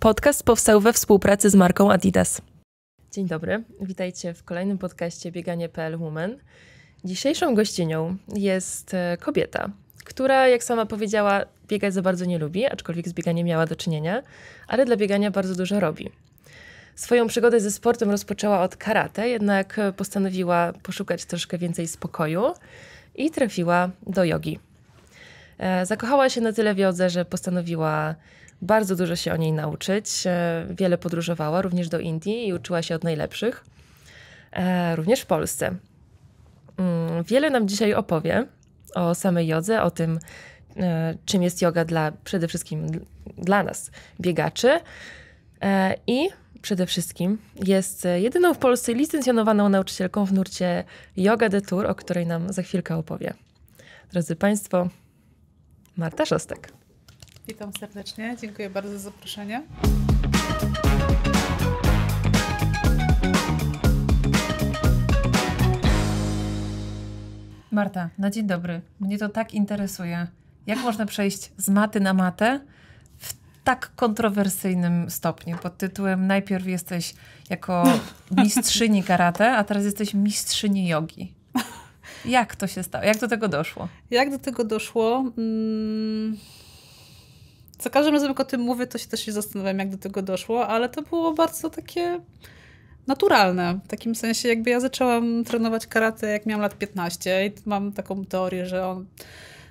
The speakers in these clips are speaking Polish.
Podcast powstał we współpracy z marką Adidas. Dzień dobry, witajcie w kolejnym podcaście Bieganie.pl Woman. Dzisiejszą gościnią jest e, kobieta, która, jak sama powiedziała, biegać za bardzo nie lubi, aczkolwiek z bieganiem miała do czynienia, ale dla biegania bardzo dużo robi. Swoją przygodę ze sportem rozpoczęła od karate, jednak e, postanowiła poszukać troszkę więcej spokoju i trafiła do jogi. E, zakochała się na tyle w jodze, że postanowiła bardzo dużo się o niej nauczyć. E, wiele podróżowała również do Indii i uczyła się od najlepszych, e, również w Polsce. Mm, wiele nam dzisiaj opowie o samej jodze, o tym, e, czym jest yoga dla przede wszystkim dla nas, biegaczy. I przede wszystkim jest jedyną w Polsce licencjonowaną nauczycielką w nurcie Yoga de Tour, o której nam za chwilkę opowie. Drodzy Państwo, Marta Szostek. Witam serdecznie, dziękuję bardzo za zaproszenie. Marta, na no dzień dobry. Mnie to tak interesuje. Jak można przejść z maty na matę w tak kontrowersyjnym stopniu pod tytułem najpierw jesteś jako mistrzyni karate, a teraz jesteś mistrzyni jogi. Jak to się stało? Jak do tego doszło? Jak do tego doszło? Hmm... Za każdym razem, jak o tym mówię, to się też się zastanawiam, jak do tego doszło, ale to było bardzo takie naturalne. W takim sensie, jakby ja zaczęłam trenować karate, jak miałam lat 15 i mam taką teorię, że on...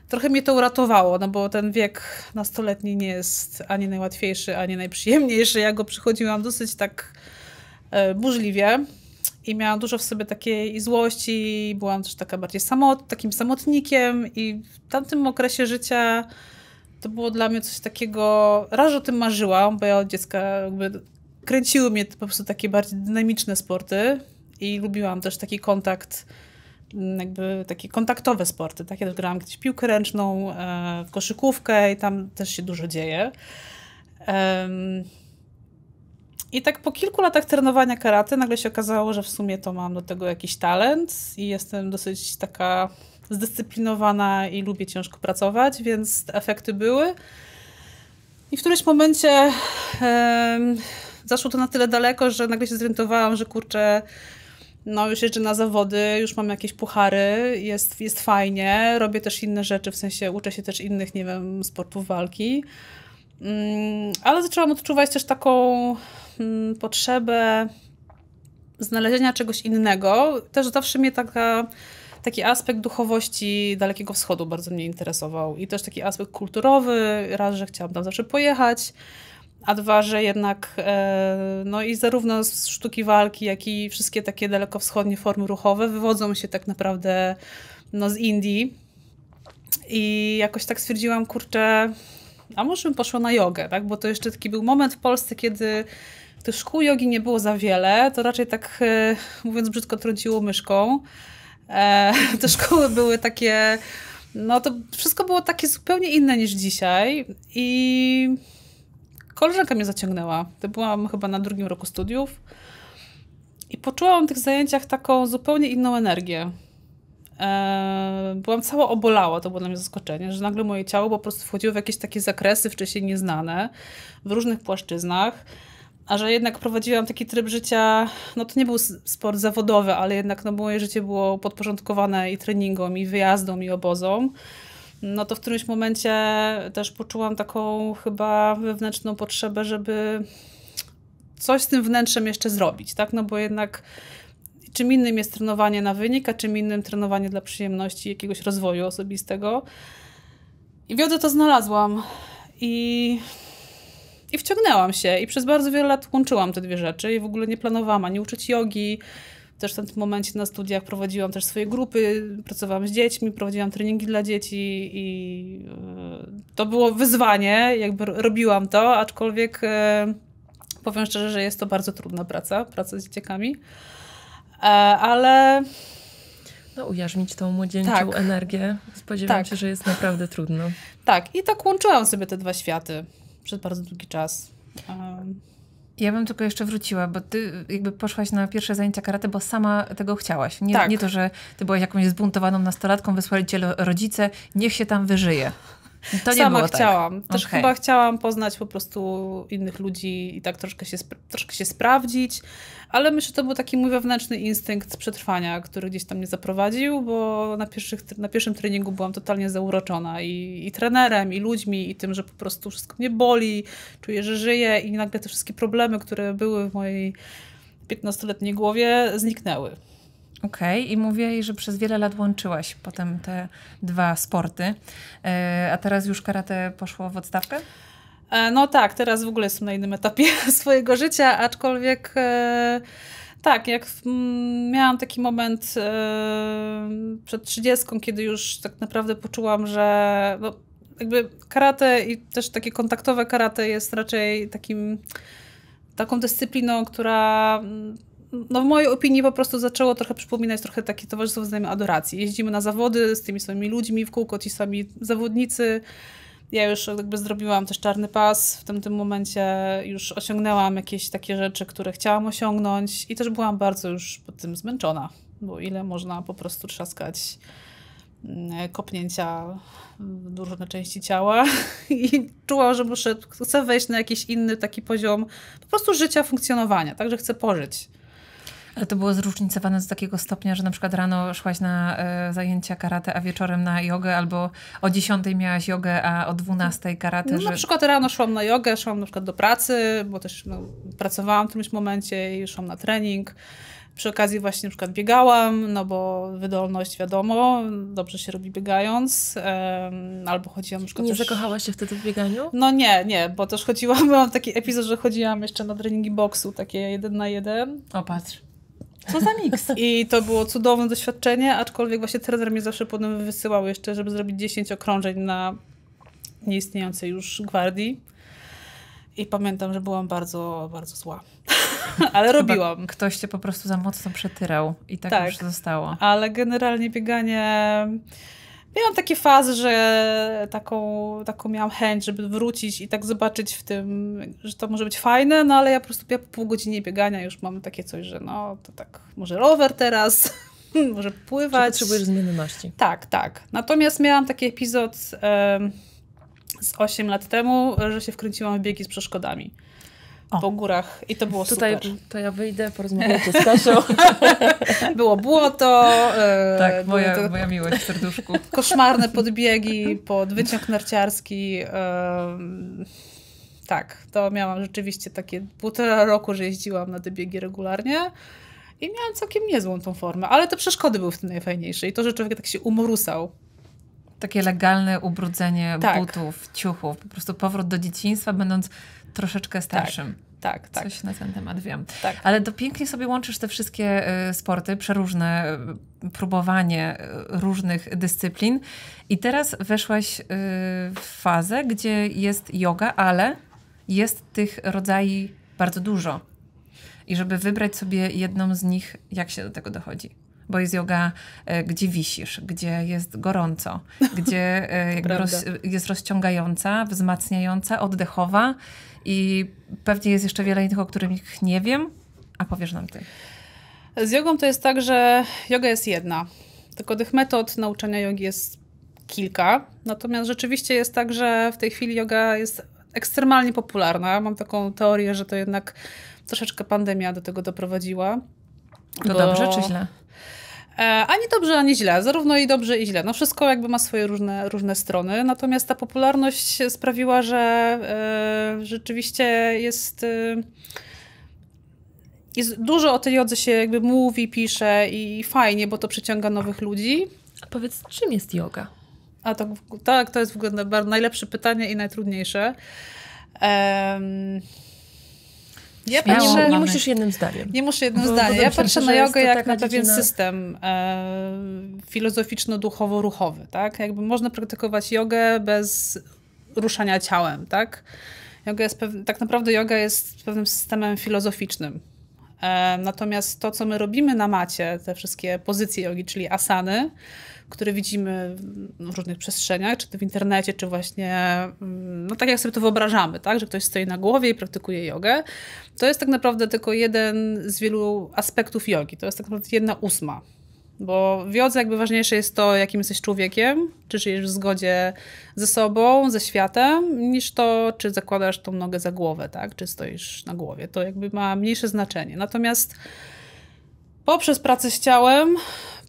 Trochę mnie to uratowało, no bo ten wiek nastoletni nie jest ani najłatwiejszy, ani najprzyjemniejszy. Ja go przychodziłam dosyć tak e, burzliwie i miałam dużo w sobie takiej i złości, byłam też taka bardziej samot, takim samotnikiem i w tamtym okresie życia to było dla mnie coś takiego, raz o tym marzyłam, bo ja od dziecka jakby kręciły mnie po prostu takie bardziej dynamiczne sporty i lubiłam też taki kontakt, mm, jakby takie kontaktowe sporty, tak? Ja też grałam kiedyś piłkę ręczną, e, koszykówkę i tam też się dużo dzieje. i tak po kilku latach trenowania karate nagle się okazało, że w sumie to mam do tego jakiś talent i jestem dosyć taka zdyscyplinowana i lubię ciężko pracować, więc efekty były. I w którymś momencie zaszło to na tyle daleko, że nagle się zorientowałam, że kurczę, no już jeżdżę na zawody, już mam jakieś puchary, jest, jest fajnie, robię też inne rzeczy, w sensie uczę się też innych, nie wiem, sportów walki. Mm, ale zaczęłam odczuwać też taką mm, potrzebę znalezienia czegoś innego. Też zawsze mnie taka taki aspekt duchowości Dalekiego Wschodu bardzo mnie interesował i też taki aspekt kulturowy, raz, że chciałam tam zawsze pojechać, a dwa, że jednak e, no i zarówno z sztuki walki, jak i wszystkie takie dalekowschodnie formy ruchowe wywodzą się tak naprawdę no, z Indii. I jakoś tak stwierdziłam, kurczę, a może bym poszła na jogę, tak? bo to jeszcze taki był moment w Polsce, kiedy tych szkół jogi nie było za wiele, to raczej tak, e, mówiąc brzydko, trąciło myszką. E, te szkoły były takie, no to wszystko było takie zupełnie inne niż dzisiaj i koleżanka mnie zaciągnęła. To byłam chyba na drugim roku studiów i poczułam w tych zajęciach taką zupełnie inną energię. E, byłam cała obolała, to było dla mnie zaskoczenie, że nagle moje ciało po prostu wchodziło w jakieś takie zakresy wcześniej nieznane, w różnych płaszczyznach a że jednak prowadziłam taki tryb życia, no to nie był sport zawodowy, ale jednak no, moje życie było podporządkowane i treningom, i wyjazdom, i obozom, no to w którymś momencie też poczułam taką chyba wewnętrzną potrzebę, żeby coś z tym wnętrzem jeszcze zrobić, tak? No bo jednak czym innym jest trenowanie na wynik, a czym innym trenowanie dla przyjemności, jakiegoś rozwoju osobistego. I wiodę to znalazłam. I i wciągnęłam się i przez bardzo wiele lat łączyłam te dwie rzeczy i w ogóle nie planowałam ani uczyć jogi. Też w tym momencie na studiach prowadziłam też swoje grupy, pracowałam z dziećmi, prowadziłam treningi dla dzieci i e, to było wyzwanie, jakby robiłam to, aczkolwiek e, powiem szczerze, że jest to bardzo trudna praca, praca z dzieciakami. E, ale no, ujarzmić tą młodzieńczą tak. energię. Spodziewam tak. się, że jest naprawdę trudno. Tak, i tak łączyłam sobie te dwa światy przez bardzo długi czas. Um. Ja bym tylko jeszcze wróciła, bo ty jakby poszłaś na pierwsze zajęcia karate, bo sama tego chciałaś. Nie, tak. nie to, że ty byłaś jakąś zbuntowaną nastolatką, wysłali cię rodzice, niech się tam wyżyje. To nie Sama tak. chciałam. Tak. Też okay. chyba chciałam poznać po prostu innych ludzi i tak troszkę się, troszkę się sprawdzić, ale myślę, że to był taki mój wewnętrzny instynkt przetrwania, który gdzieś tam mnie zaprowadził, bo na, pierwszych, na pierwszym treningu byłam totalnie zauroczona i, i trenerem, i ludźmi, i tym, że po prostu wszystko mnie boli, czuję, że żyję i nagle te wszystkie problemy, które były w mojej 15-letniej głowie zniknęły. Okej, okay. i jej, że przez wiele lat łączyłaś potem te dwa sporty, e, a teraz już karate poszło w odstawkę? E, no tak, teraz w ogóle jestem na innym etapie swojego życia, aczkolwiek e, tak, jak miałam taki moment przed 30, kiedy już tak naprawdę poczułam, że no, jakby karate i też takie kontaktowe karate jest raczej takim taką dyscypliną, która no w mojej opinii po prostu zaczęło trochę przypominać trochę takie towarzystwo wzajemnej adoracji. Jeździmy na zawody z tymi samymi ludźmi, w kółko ci sami zawodnicy. Ja już jakby zrobiłam też czarny pas, w tym tym momencie już osiągnęłam jakieś takie rzeczy, które chciałam osiągnąć i też byłam bardzo już pod tym zmęczona, bo ile można po prostu trzaskać mm, kopnięcia w różne części ciała i czułam, że muszę, chcę wejść na jakiś inny taki poziom po prostu życia, funkcjonowania, także chcę pożyć. Ale to było zróżnicowane do takiego stopnia, że na przykład rano szłaś na e, zajęcia karate, a wieczorem na jogę, albo o 10 miałaś jogę, a o 12 karate. No, że... Na przykład rano szłam na jogę, szłam na przykład do pracy, bo też no, pracowałam w którymś momencie i szłam na trening. Przy okazji właśnie na przykład biegałam, no bo wydolność wiadomo, dobrze się robi biegając, um, albo chodziłam na przykład Nie też... zakochałaś się wtedy w bieganiu? No nie, nie, bo też chodziłam, byłam taki epizod, że chodziłam jeszcze na treningi boksu, takie jeden na jeden. O patrz. Co za miks. I to było cudowne doświadczenie, aczkolwiek właśnie trener mnie zawsze potem wysyłał jeszcze, żeby zrobić 10 okrążeń na nieistniejącej już gwardii. I pamiętam, że byłam bardzo, bardzo zła. ale robiłam. Ktoś cię po prostu za mocno przetyrał i tak, tak już zostało. Ale generalnie bieganie miałam takie fazy, że taką, taką miałam chęć, żeby wrócić i tak zobaczyć w tym, że to może być fajne, no ale ja po prostu ja po pół godziny biegania już mam takie coś, że no to tak, może rower teraz, może pływać. Czy potrzebujesz zmienności. Tak, tak. Natomiast miałam taki epizod e, z 8 lat temu, że się wkręciłam w biegi z przeszkodami. O. po górach i to było Tutaj, super. To ja wyjdę, porozmawiam z Kasią. było błoto. E, tak, moja, to, moja miłość w serduszku. Koszmarne podbiegi pod wyciąg narciarski. tak, to miałam rzeczywiście takie półtora roku, że jeździłam na te biegi regularnie. I miałam całkiem niezłą tą formę, ale te przeszkody były w tym najfajniejsze i to, że człowiek tak się umorusał takie legalne ubrudzenie tak. butów, ciuchów, po prostu powrót do dzieciństwa, będąc troszeczkę tak, starszym. Tak. Tak, tak. Coś na ten temat wiem. Tak. Ale to pięknie sobie łączysz te wszystkie y, sporty, przeróżne, y, próbowanie y, różnych dyscyplin. I teraz weszłaś w fazę, gdzie jest yoga, ale jest tych rodzajów bardzo dużo. I żeby wybrać sobie jedną z nich, jak się do tego dochodzi? Bo jest yoga, gdzie wisisz, gdzie jest gorąco, gdzie roz, jest rozciągająca, wzmacniająca, oddechowa i pewnie jest jeszcze wiele innych, o których nie wiem, a powiesz nam ty. Z jogą to jest tak, że yoga jest jedna. Tylko tych metod nauczania jogi jest kilka. Natomiast rzeczywiście jest tak, że w tej chwili yoga jest ekstremalnie popularna. Mam taką teorię, że to jednak troszeczkę pandemia do tego doprowadziła. To bo... dobrze czy źle? E, ani dobrze, ani źle. Zarówno i dobrze, i źle. No wszystko jakby ma swoje różne, różne strony. Natomiast ta popularność sprawiła, że e, rzeczywiście jest... E, jest dużo o tej jodze się jakby mówi, pisze i fajnie, bo to przyciąga nowych ludzi. A powiedz, czym jest yoga? A tak, tak to jest w ogóle najlepsze pytanie i najtrudniejsze. Um, ja patrzę, nie, nie musisz jednym zdaniem. Nie muszę jednym zdaniem. Ja patrzę na jogę jak na pewien dziedzina... system e, filozoficzno-duchowo-ruchowy. Tak? Jakby można praktykować jogę bez ruszania ciałem. Tak, yoga jest pew... tak naprawdę joga jest pewnym systemem filozoficznym. E, natomiast to, co my robimy na macie, te wszystkie pozycje jogi, czyli asany, które widzimy no, w różnych przestrzeniach, czy to w internecie, czy właśnie, mm, no tak jak sobie to wyobrażamy, tak, że ktoś stoi na głowie i praktykuje jogę, to jest tak naprawdę tylko jeden z wielu aspektów jogi. To jest tak naprawdę jedna ósma. Bo w jodze jakby ważniejsze jest to, jakim jesteś człowiekiem, czy żyjesz w zgodzie ze sobą, ze światem, niż to, czy zakładasz tą nogę za głowę, tak? czy stoisz na głowie. To jakby ma mniejsze znaczenie. Natomiast poprzez pracę z ciałem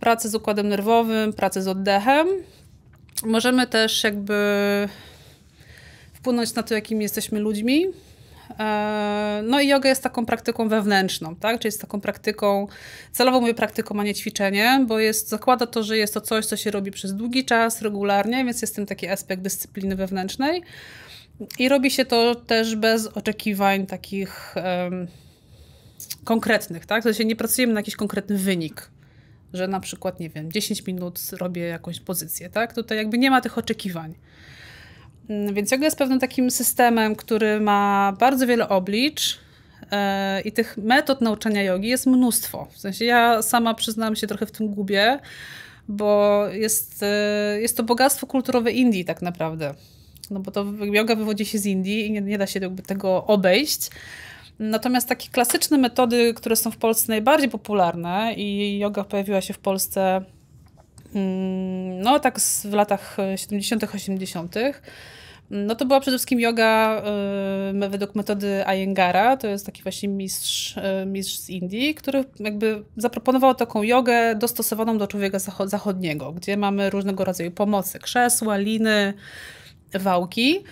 pracę z układem nerwowym, pracę z oddechem. Możemy też jakby wpłynąć na to, jakimi jesteśmy ludźmi. E, no i yoga jest taką praktyką wewnętrzną, tak? Czyli jest taką praktyką, celowo mówię praktyką, a nie ćwiczenie, bo jest, zakłada to, że jest to coś, co się robi przez długi czas, regularnie, więc jest tym taki aspekt dyscypliny wewnętrznej. I robi się to też bez oczekiwań takich um, konkretnych, tak? W sensie nie pracujemy na jakiś konkretny wynik że na przykład, nie wiem, 10 minut robię jakąś pozycję, tak? Tutaj jakby nie ma tych oczekiwań. Mm, więc yoga jest pewnym takim systemem, który ma bardzo wiele oblicz e, i tych metod nauczania jogi jest mnóstwo. W sensie ja sama przyznam się trochę w tym gubię, bo jest, e, jest to bogactwo kulturowe Indii tak naprawdę. No bo to yoga wywodzi się z Indii i nie, nie da się tego obejść. Natomiast takie klasyczne metody, które są w Polsce najbardziej popularne i yoga pojawiła się w Polsce mm, no tak w latach 70., 80., no to była przede wszystkim yoga y, według metody Ayengara, to jest taki właśnie mistrz, y, mistrz z Indii, który jakby zaproponował taką jogę dostosowaną do człowieka zachodniego, gdzie mamy różnego rodzaju pomocy, krzesła, liny, wałki.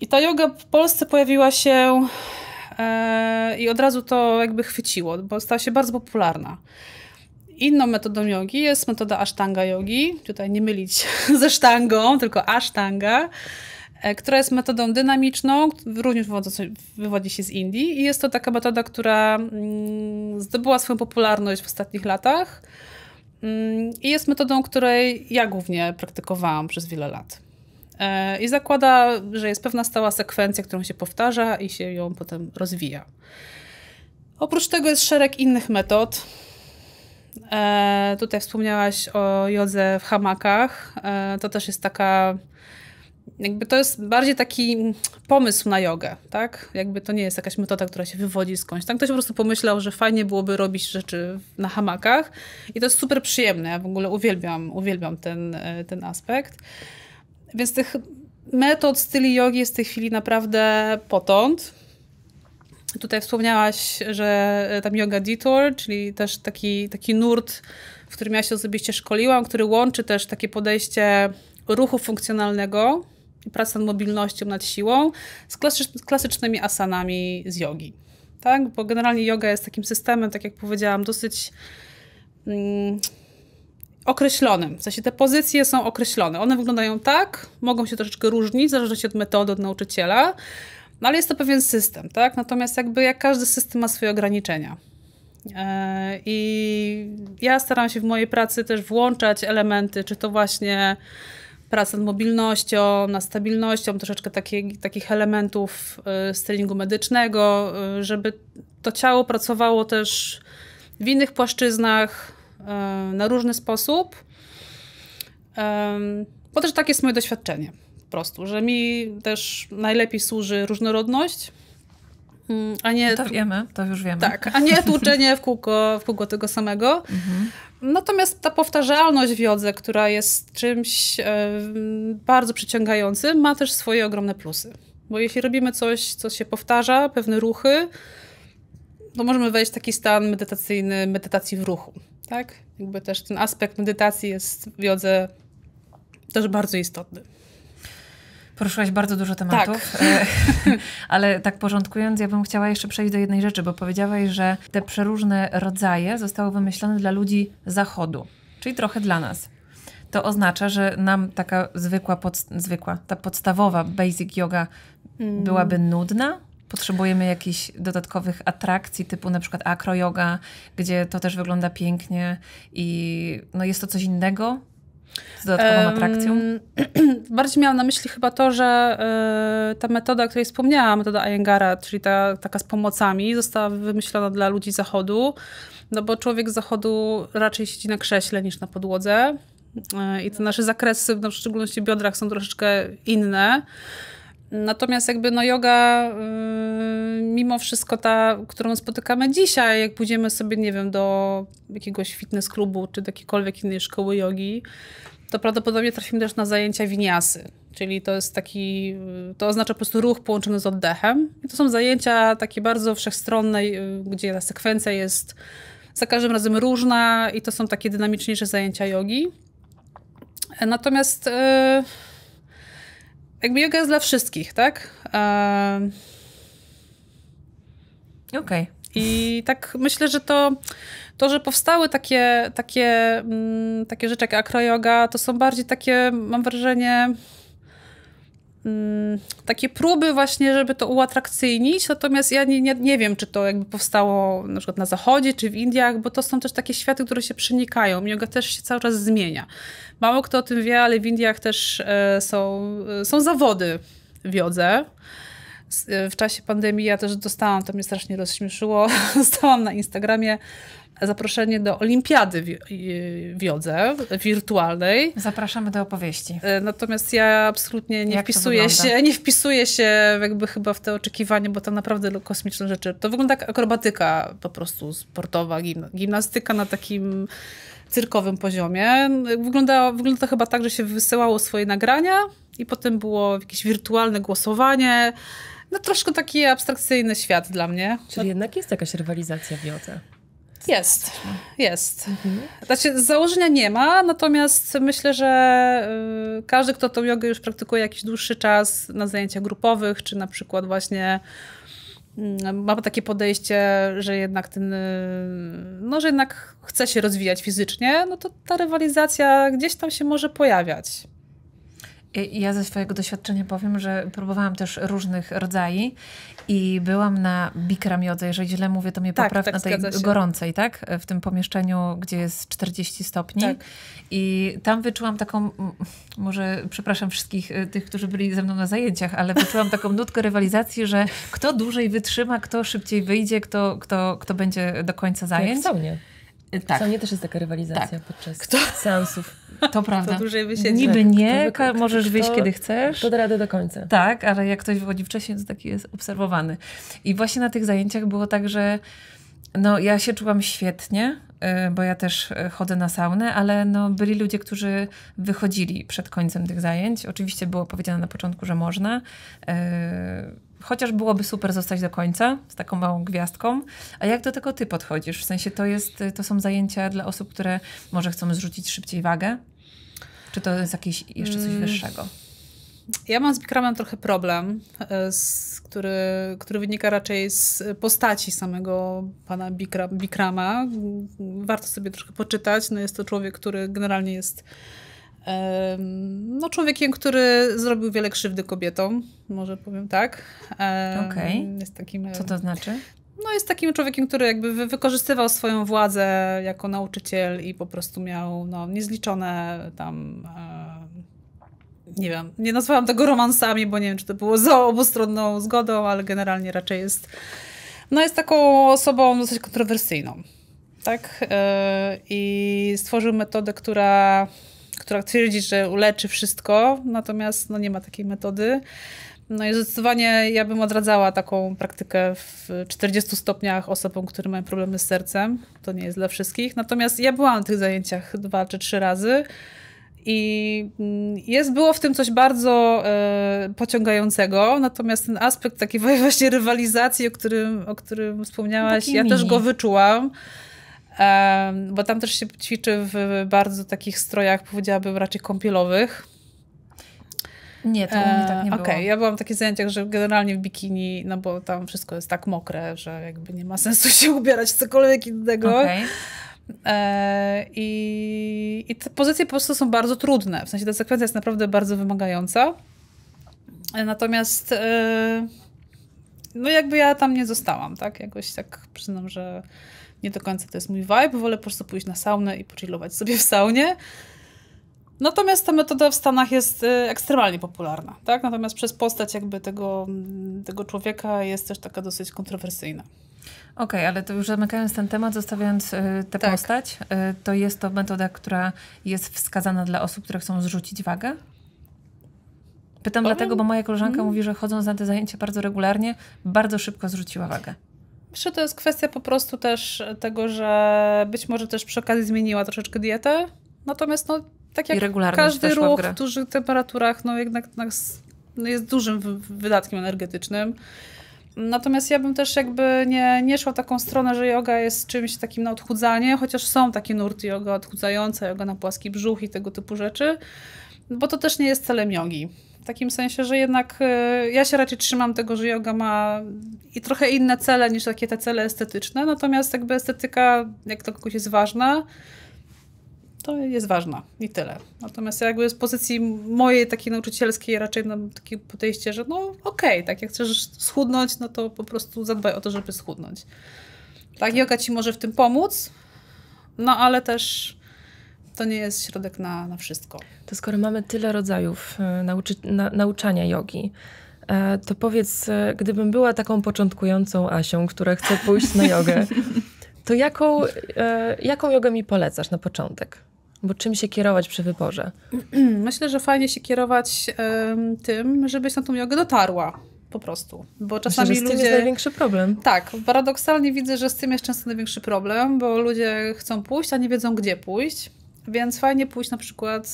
I ta yoga w Polsce pojawiła się E, i od razu to jakby chwyciło, bo stała się bardzo popularna. Inną metodą jogi jest metoda Ashtanga jogi, tutaj nie mylić ze sztangą, tylko Ashtanga, e, która jest metodą dynamiczną, również wywodzi się z Indii i jest to taka metoda, która mm, zdobyła swoją popularność w ostatnich latach mm, i jest metodą, której ja głównie praktykowałam przez wiele lat. E, I zakłada, że jest pewna stała sekwencja, którą się powtarza i się ją potem rozwija. Oprócz tego jest szereg innych metod. E, tutaj wspomniałaś o jodze w hamakach. E, to też jest taka. Jakby to jest bardziej taki pomysł na jogę, tak? Jakby to nie jest jakaś metoda, która się wywodzi skądś. Tam ktoś po prostu pomyślał, że fajnie byłoby robić rzeczy na hamakach i to jest super przyjemne. Ja w ogóle uwielbiam, uwielbiam ten, e, ten aspekt. Więc tych metod, styli jogi jest w tej chwili naprawdę potąd. Tutaj wspomniałaś, że tam Yoga Detour, czyli też taki, taki nurt, w którym ja się osobiście szkoliłam, który łączy też takie podejście ruchu funkcjonalnego i pracy nad mobilnością, nad siłą z klasycznymi asanami z jogi. Tak? Bo generalnie yoga jest takim systemem, tak jak powiedziałam, dosyć mm, określonym. W sensie te pozycje są określone. One wyglądają tak, mogą się troszeczkę różnić, w zależności od metody, od nauczyciela, no ale jest to pewien system, tak? Natomiast jakby jak każdy system ma swoje ograniczenia. E, I ja staram się w mojej pracy też włączać elementy, czy to właśnie praca nad mobilnością, nad stabilnością, troszeczkę takie, takich elementów z e, treningu medycznego, e, żeby to ciało pracowało też w innych płaszczyznach, E, na różny sposób. E, bo też takie jest moje doświadczenie po prostu, że mi też najlepiej służy różnorodność, mm, a nie... To wiemy, to już wiemy. Tak, a nie tłuczenie w kółko, w kółko tego samego. Mhm. Natomiast ta powtarzalność w jodze, która jest czymś e, bardzo przyciągającym, ma też swoje ogromne plusy. Bo jeśli robimy coś, co się powtarza, pewne ruchy, to możemy wejść w taki stan medytacyjny, medytacji w ruchu tak? Jakby też ten aspekt medytacji jest w jodze też bardzo istotny. Poruszyłaś bardzo dużo tematów, tak. E, ale tak porządkując, ja bym chciała jeszcze przejść do jednej rzeczy, bo powiedziałaś, że te przeróżne rodzaje zostały wymyślone dla ludzi zachodu, czyli trochę dla nas. To oznacza, że nam taka zwykła, pod, zwykła ta podstawowa basic yoga mm. byłaby nudna? potrzebujemy jakichś dodatkowych atrakcji, typu na przykład akroyoga, gdzie to też wygląda pięknie i no jest to coś innego z dodatkową atrakcją? bardziej miałam na myśli chyba to, że y, ta metoda, o której wspomniałam, metoda Ayengara, czyli ta, taka z pomocami, została wymyślona dla ludzi zachodu, no bo człowiek z zachodu raczej siedzi na krześle niż na podłodze. Y, I te nasze zakresy, no, w szczególności biodrach, są troszeczkę inne. Natomiast jakby no yoga, mm, mimo wszystko ta, którą spotykamy dzisiaj, jak pójdziemy sobie, nie wiem, do jakiegoś fitness klubu czy do jakiejkolwiek innej szkoły yogi, to prawdopodobnie trafimy też na zajęcia winiasy. Czyli to jest taki, to oznacza po prostu ruch połączony z oddechem. I to są zajęcia takie bardzo wszechstronne, y, gdzie ta sekwencja jest za każdym razem różna i to są takie dynamiczniejsze zajęcia jogi. Natomiast... Yy, jakby yoga jest dla wszystkich, tak? Okej. Okay. I tak myślę, że to, to że powstały takie, takie, mm, takie rzeczy jak akroyoga, to są bardziej takie, mam wrażenie, Mm, takie próby właśnie, żeby to uatrakcyjnić, natomiast ja nie, nie, nie wiem, czy to jakby powstało na przykład na Zachodzie, czy w Indiach, bo to są też takie światy, które się przenikają. Yoga też się cały czas zmienia. Mało kto o tym wie, ale w Indiach też e, są, e, są zawody w jodze. Y, w czasie pandemii ja też dostałam, to mnie strasznie rozśmieszyło, dostałam na Instagramie zaproszenie do olimpiady w, y, jodze wirtualnej. Zapraszamy do opowieści. Y, natomiast ja absolutnie nie Jak wpisuję się, nie wpisuję się jakby chyba w te oczekiwania, bo to naprawdę kosmiczne rzeczy. To wygląda jak akrobatyka po prostu sportowa, gimnastyka na takim cyrkowym poziomie. Wygląda, wygląda to chyba tak, że się wysyłało swoje nagrania i potem było jakieś wirtualne głosowanie no troszkę taki abstrakcyjny świat dla mnie. Czyli no. jednak jest jakaś rywalizacja w jodze. Jest, jest. Mhm. Znaczy, założenia nie ma, natomiast myślę, że y, każdy, kto tą jogę już praktykuje jakiś dłuższy czas na zajęciach grupowych, czy na przykład właśnie mm, ma takie podejście, że jednak ten, y, no, że jednak chce się rozwijać fizycznie, no to ta rywalizacja gdzieś tam się może pojawiać. Ja ze swojego doświadczenia powiem, że próbowałam też różnych rodzajów i byłam na Bikram jodze, jeżeli źle mówię, to mnie tak, popraw tak, na tej gorącej, tak? W tym pomieszczeniu, gdzie jest 40 stopni. Tak. I tam wyczułam taką, może przepraszam wszystkich e, tych, którzy byli ze mną na zajęciach, ale wyczułam taką nutkę rywalizacji, że kto dłużej wytrzyma, kto szybciej wyjdzie, kto, kto, kto będzie do końca zajęć. w Y, tak. nie też jest taka rywalizacja tak. podczas Kto? seansów. To prawda. To dłużej Niby nie, kto, kto, możesz wyjść kiedy chcesz. To radę do końca. Tak, ale jak ktoś wychodzi wcześniej, to taki jest obserwowany. I właśnie na tych zajęciach było tak, że no, ja się czułam świetnie, y, bo ja też y, chodzę na saunę, ale no, byli ludzie, którzy wychodzili przed końcem tych zajęć. Oczywiście było powiedziane na początku, że można. Yy chociaż byłoby super zostać do końca z taką małą gwiazdką. A jak do tego ty podchodzisz? W sensie to, jest, y, to są zajęcia dla osób, które może chcą zrzucić szybciej wagę? Czy to jest jakieś jeszcze coś mm. wyższego? Ja mam z Bikramem trochę problem, e, z, który, który wynika raczej z postaci samego pana Bikra, Bikrama. Warto sobie trochę poczytać. No jest to człowiek, który generalnie jest no, człowiekiem, który zrobił wiele krzywdy kobietom, może powiem tak. Okej. Okay. Jest takim. Co to znaczy? No, jest takim człowiekiem, który jakby wykorzystywał swoją władzę jako nauczyciel i po prostu miał no, niezliczone tam. Nie wiem, nie nazwałam tego romansami, bo nie wiem, czy to było za obustronną zgodą, ale generalnie raczej jest. No, jest taką osobą dosyć kontrowersyjną tak? E, I stworzył metodę, która która twierdzi, że uleczy wszystko, natomiast no, nie ma takiej metody. No i zdecydowanie ja bym odradzała taką praktykę w 40 stopniach osobom, które mają problemy z sercem. To nie jest dla wszystkich. Natomiast ja byłam na tych zajęciach dwa czy trzy razy. I mm, jest, było w tym coś bardzo e, pociągającego, natomiast ten aspekt takiej właśnie rywalizacji, o którym, o którym wspomniałaś, no Taki ja mini. też go wyczułam bo tam też się ćwiczy w bardzo takich strojach, powiedziałabym raczej kąpielowych. Nie, to u mnie tak nie było. Okej, okay. ja byłam w takich zajęciach, że generalnie w bikini, no bo tam wszystko jest tak mokre, że jakby nie ma sensu się ubierać w cokolwiek innego. Okay. E, I, I te pozycje po prostu są bardzo trudne. W sensie ta sekwencja jest naprawdę bardzo wymagająca. E, natomiast e, no jakby ja tam nie zostałam, tak? Jakoś tak przyznam, że nie do końca to jest mój vibe, wolę po prostu pójść na saunę i pochillować sobie w saunie. Natomiast ta metoda w Stanach jest y, ekstremalnie popularna, tak? Natomiast przez postać jakby tego, mm, tego człowieka jest też taka dosyć kontrowersyjna. Okej, okay, ale to już zamykając ten temat, zostawiając y, tę tak. postać, y, to jest to metoda, która jest wskazana dla osób, które chcą zrzucić wagę? Pytam Powiem... dlatego, bo moja koleżanka mm. mówi, że chodząc na te zajęcia bardzo regularnie, bardzo szybko zrzuciła wagę czy to jest kwestia po prostu też tego, że być może też przy okazji zmieniła troszeczkę dietę. Natomiast no, tak jak każdy ruch w, w, dużych temperaturach, no jednak nas, no, jest dużym wydatkiem energetycznym. Natomiast ja bym też jakby nie, nie szła taką stronę, że yoga jest czymś takim na odchudzanie, chociaż są takie nurty yoga odchudzające, yoga na płaski brzuch i tego typu rzeczy, bo to też nie jest celem jogi takim sensie, że jednak e, ja się raczej trzymam tego, że yoga ma i trochę inne cele niż takie te cele estetyczne, natomiast jakby estetyka, jak to kogoś jest ważna, to jest ważna i tyle. Natomiast jakby z pozycji mojej takiej nauczycielskiej raczej mam takie podejście, że no okej, okay, tak jak chcesz schudnąć, no to po prostu zadbaj o to, żeby schudnąć. Tak, tak. yoga ci może w tym pomóc, no ale też to nie jest środek na, na wszystko. To skoro mamy tyle rodzajów e, nauczy, na, nauczania jogi, e, to powiedz, e, gdybym była taką początkującą Asią, która chce pójść na jogę, to jaką, jaką jogę mi polecasz na początek? Bo czym się kierować przy wyborze? Myślę, że fajnie się kierować um, tym, żebyś na tą jogę dotarła. Po prostu. Bo czasami Myślę, że z ludzie... tym jest największy problem. Tak, paradoksalnie widzę, że z tym jest często największy problem, bo ludzie chcą pójść, a nie wiedzą, gdzie pójść. Więc fajnie pójść na przykład,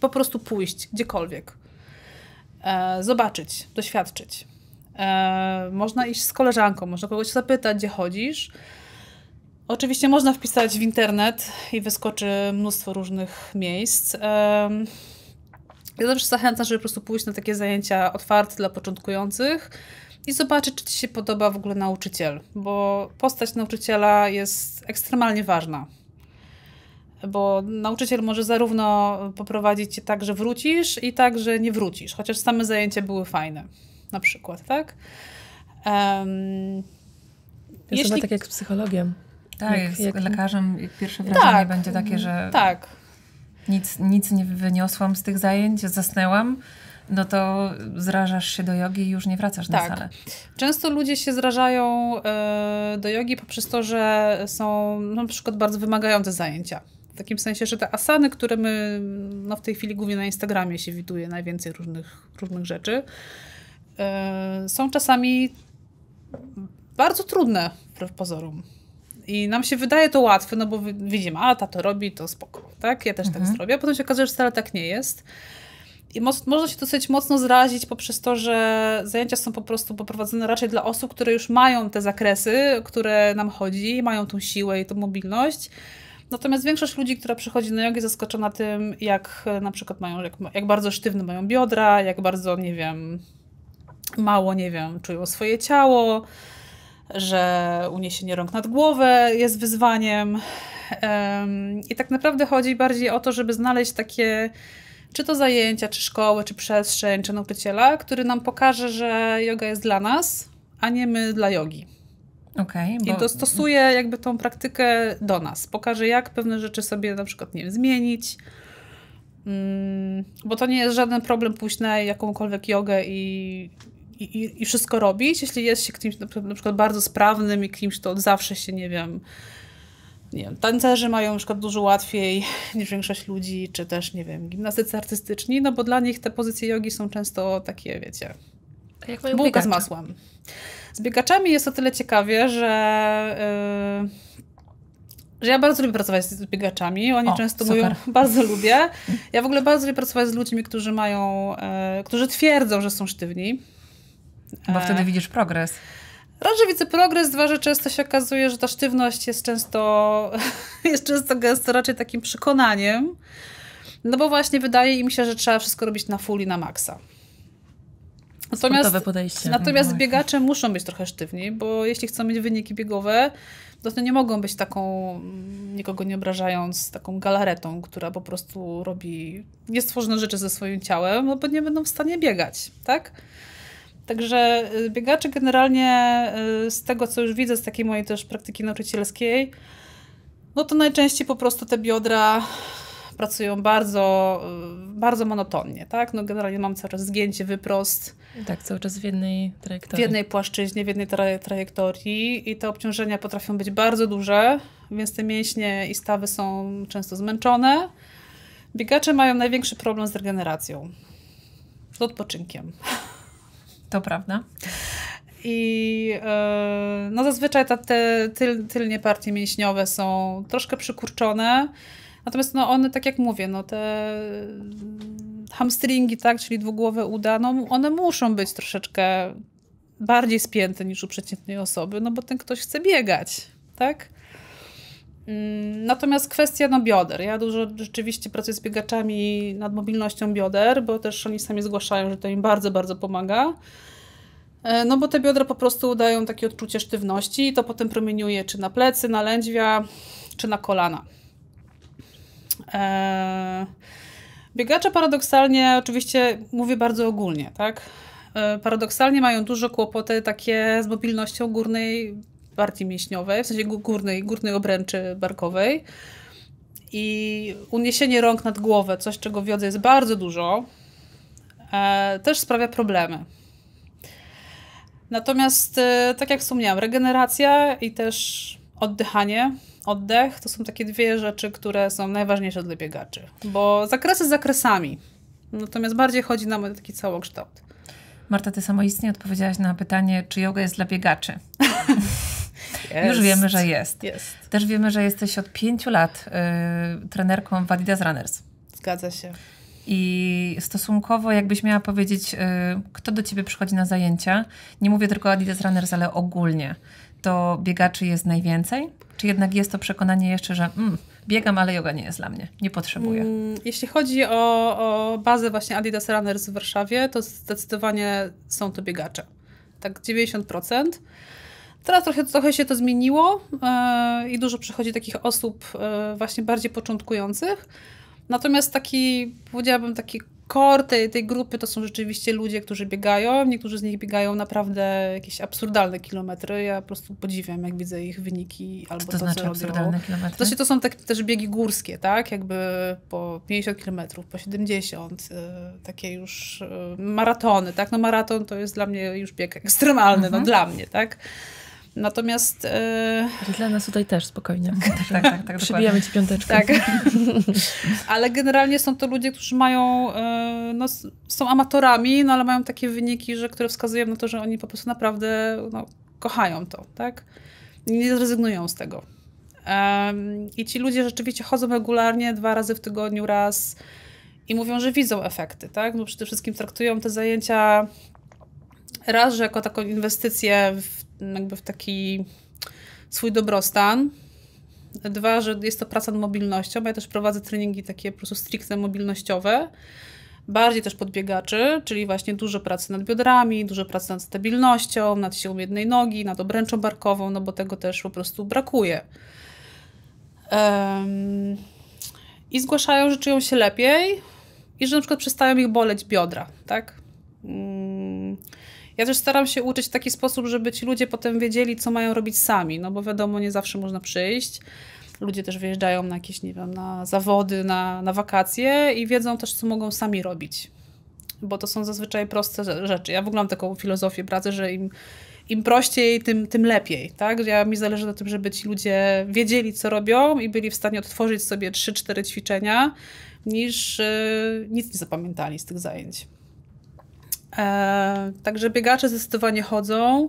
po prostu pójść gdziekolwiek, e, zobaczyć, doświadczyć. E, można iść z koleżanką, można kogoś zapytać, gdzie chodzisz. Oczywiście można wpisać w internet i wyskoczy mnóstwo różnych miejsc. E, ja zawsze zachęcam, żeby po prostu pójść na takie zajęcia otwarte dla początkujących i zobaczyć, czy Ci się podoba w ogóle nauczyciel, bo postać nauczyciela jest ekstremalnie ważna bo nauczyciel może zarówno poprowadzić cię tak, że wrócisz i tak, że nie wrócisz, chociaż same zajęcia były fajne, na przykład, tak? Um, jest jeśli... chyba tak jak z psychologiem. Tak, jak, jak, z lekarzem pierwsze wrażenie tak, będzie takie, że tak. nic, nic nie wyniosłam z tych zajęć, zasnęłam, no to zrażasz się do jogi i już nie wracasz tak. na salę. Często ludzie się zrażają e, do jogi poprzez to, że są na przykład bardzo wymagające zajęcia takim sensie, że te asany, które my no w tej chwili głównie na Instagramie się widuje najwięcej różnych, różnych rzeczy, yy, są czasami bardzo trudne wbrew pozorom. I nam się wydaje to łatwe, no bo widzimy, a ta to robi, to spoko, tak? Ja też tak mhm. tak zrobię. A potem się okazuje, że wcale tak nie jest. I można się dosyć mocno zrazić poprzez to, że zajęcia są po prostu poprowadzone raczej dla osób, które już mają te zakresy, które nam chodzi, mają tą siłę i tą mobilność. Natomiast większość ludzi, która przychodzi na jogę jest zaskoczona tym, jak e, na przykład mają, jak, jak bardzo sztywne mają biodra, jak bardzo, nie wiem, mało, nie wiem, czują swoje ciało, że uniesienie rąk nad głowę jest wyzwaniem. I tak naprawdę chodzi bardziej o to, żeby znaleźć takie czy to zajęcia, czy szkoły, czy przestrzeń, czy nauczyciela, który nam pokaże, że yoga jest dla nas, a nie my dla yogi. Okay, bo... I dostosuje jakby tą praktykę do nas. Pokaże, jak pewne rzeczy sobie na przykład nie wiem, zmienić. Mm, bo to nie jest żaden problem pójść na jakąkolwiek jogę i, i, i wszystko robić. Jeśli jest się kimś na przykład bardzo sprawnym i kimś, to od zawsze się, nie wiem, nie wiem, tancerzy mają na przykład dużo łatwiej niż większość ludzi, czy też, nie wiem, gimnastycy artystyczni, no bo dla nich te pozycje jogi są często takie, wiecie, tak jak mają bułka z masłem. Z biegaczami jest o tyle ciekawie, że. Yy, że ja bardzo lubię pracować z biegaczami. Oni o, często super. mówią, bardzo lubię. Ja w ogóle bardzo lubię pracować z ludźmi, którzy mają, e, którzy twierdzą, że są sztywni. E, Bo wtedy e, widzisz progres. Raczej widzę progres, dwa, że często się okazuje, że ta sztywność jest często, jest często gęsto raczej takim przekonaniem. No bo właśnie wydaje im się, że trzeba wszystko robić na full i na maksa. Natomiast, tak. natomiast no biegacze muszą być trochę sztywni, bo jeśli chcą mieć wyniki biegowe, to, nie mogą być taką, nikogo nie obrażając, taką galaretą, która po prostu robi niestworzone rzeczy ze swoim ciałem, no bo nie będą w stanie biegać, tak? Także y, biegacze generalnie y, z tego, co już widzę, z takiej mojej też praktyki nauczycielskiej, no to najczęściej po prostu te biodra pracują bardzo, y, bardzo monotonnie, tak? No generalnie mam cały czas zgięcie, wyprost, tak, cały czas w jednej trajektorii. W jednej płaszczyźnie, w jednej trajektorii i te obciążenia potrafią być bardzo duże, więc te mięśnie i stawy są często zmęczone. Biegacze mają największy problem z regeneracją, z odpoczynkiem. To prawda. I yy, no zazwyczaj te tylnie partie mięśniowe są troszkę przykurczone. Natomiast no, one, tak jak mówię, no te hamstringi, tak, czyli dwugłowe uda, no one muszą być troszeczkę bardziej spięte niż u przeciętnej osoby, no bo ten ktoś chce biegać, tak? Mm, natomiast kwestia no, bioder. Ja dużo rzeczywiście pracuję z biegaczami nad mobilnością bioder, bo też oni sami zgłaszają, że to im bardzo, bardzo pomaga. E, no bo te biodra po prostu dają takie odczucie sztywności i to potem promieniuje czy na plecy, na lędźwia, czy na kolana. E, biegacze paradoksalnie, oczywiście mówię bardzo ogólnie, tak? E, paradoksalnie mają duże kłopoty takie z mobilnością górnej partii mięśniowej, w sensie górnej, górnej obręczy barkowej. I uniesienie rąk nad głowę, coś czego w jest bardzo dużo, e, też sprawia problemy. Natomiast, tak jak wspomniałam, regeneracja i też oddychanie oddech to są takie dwie rzeczy, które są najważniejsze dla biegaczy, bo zakresy zakresami. Natomiast bardziej chodzi nam o taki całokształt. Marta, ty samoistnie odpowiedziałaś na pytanie, czy yoga jest dla biegaczy. Jest. Już wiemy, że jest. jest. Też wiemy, że jesteś od pięciu lat y, trenerką w Adidas Runners. Zgadza się. I stosunkowo, jakbyś miała powiedzieć, y, kto do ciebie przychodzi na zajęcia, nie mówię tylko Adidas Runners, ale ogólnie to biegaczy jest najwięcej? Czy jednak jest to przekonanie jeszcze, że mm, biegam, ale yoga nie jest dla mnie, nie potrzebuję? Mm, jeśli chodzi o, o bazę właśnie Adidas Runners w Warszawie, to zdecydowanie są to biegacze. Tak 90%. Teraz trochę, trochę się to zmieniło yy, i dużo przychodzi takich osób yy, właśnie bardziej początkujących. Natomiast taki, powiedziałabym, taki core tej, tej grupy to są rzeczywiście ludzie, którzy biegają. Niektórzy z nich biegają naprawdę jakieś absurdalne kilometry. Ja po prostu podziwiam, jak widzę ich wyniki albo co to, znaczy co absurdalne robią. kilometry? To, się, znaczy, to są też biegi górskie, tak? Jakby po 50 kilometrów, po 70. Y, takie już y, maratony, tak? No maraton to jest dla mnie już bieg ekstremalny, no, mhm. no dla mnie, tak? Natomiast... Yy... Dla nas tutaj też spokojnie. Tak, tak, tak. Przybijamy ci piąteczkę. Tak. ale generalnie są to ludzie, którzy mają, yy, no, są amatorami, no ale mają takie wyniki, że, które wskazują na to, że oni po prostu naprawdę no, kochają to, tak? Nie zrezygnują z tego. I ci ludzie rzeczywiście chodzą regularnie, dwa razy w tygodniu, raz i mówią, że widzą efekty, tak? Bo no, przede wszystkim traktują te zajęcia raz, że jako taką inwestycję w jakby w taki swój dobrostan. Dwa, że jest to praca nad mobilnością, bo ja też prowadzę treningi takie po prostu stricte mobilnościowe. Bardziej też podbiegaczy, czyli właśnie dużo pracy nad biodrami, dużo pracy nad stabilnością, nad siłą jednej nogi, nad obręczą barkową, no bo tego też po prostu brakuje. Um, I zgłaszają, że czują się lepiej i że na przykład przestają ich boleć biodra, tak? Um, ja też staram się uczyć w taki sposób, żeby ci ludzie potem wiedzieli, co mają robić sami, no bo wiadomo, nie zawsze można przyjść. Ludzie też wyjeżdżają na jakieś, nie wiem, na zawody, na, na wakacje i wiedzą też, co mogą sami robić. Bo to są zazwyczaj proste rzeczy. Ja w ogóle mam taką filozofię pracy, że im, im prościej, tym, tym lepiej. Tak? Ja, mi zależy na tym, żeby ci ludzie wiedzieli, co robią i byli w stanie odtworzyć sobie 3-4 ćwiczenia, niż yy, nic nie zapamiętali z tych zajęć. E, także biegacze zdecydowanie chodzą.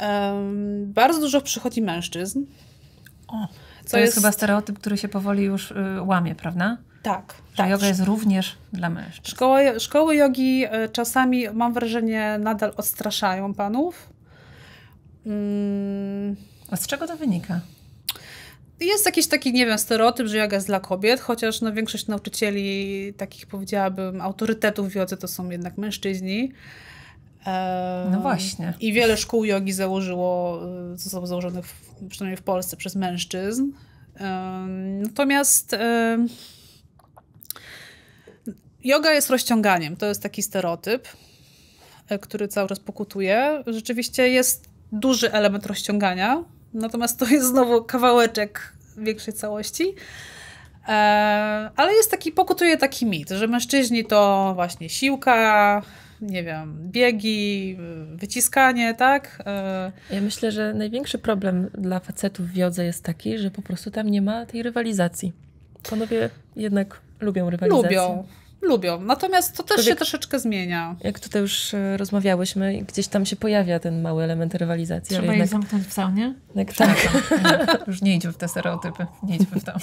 E, bardzo dużo przychodzi mężczyzn. O, to, jest, jest, chyba stereotyp, który się powoli już y, łamie, prawda? Tak. Że tak. joga jest również dla mężczyzn. Szkoły, szkoły jogi y, czasami, mam wrażenie, nadal odstraszają panów. Mm. A z czego to wynika? jest jakiś taki, nie wiem, stereotyp, że joga jest dla kobiet, chociaż no, większość nauczycieli, takich powiedziałabym, autorytetów w jodze to są jednak mężczyźni. No właśnie. I wiele szkół jogi założyło, y, zostało założonych przynajmniej w Polsce przez mężczyzn. Natomiast yoga jest rozciąganiem. To jest taki stereotyp, e, który cały czas pokutuje. Rzeczywiście jest duży element rozciągania Natomiast to jest znowu kawałeczek większej całości. E, ale jest taki, pokutuje taki mit, że mężczyźni to właśnie siłka, nie wiem, biegi, wyciskanie, tak? E, ja myślę, że największy problem dla facetów w wiodze jest taki, że po prostu tam nie ma tej rywalizacji. Panowie jednak lubią rywalizację. Lubią lubią. Natomiast to też się troszeczkę zmienia. Jak tutaj już e, rozmawiałyśmy, gdzieś tam się pojawia ten mały element rywalizacji. Trzeba jednak, je zamknąć w saunie? Tak. tak. już nie idźmy w te stereotypy. Nie idźmy w to.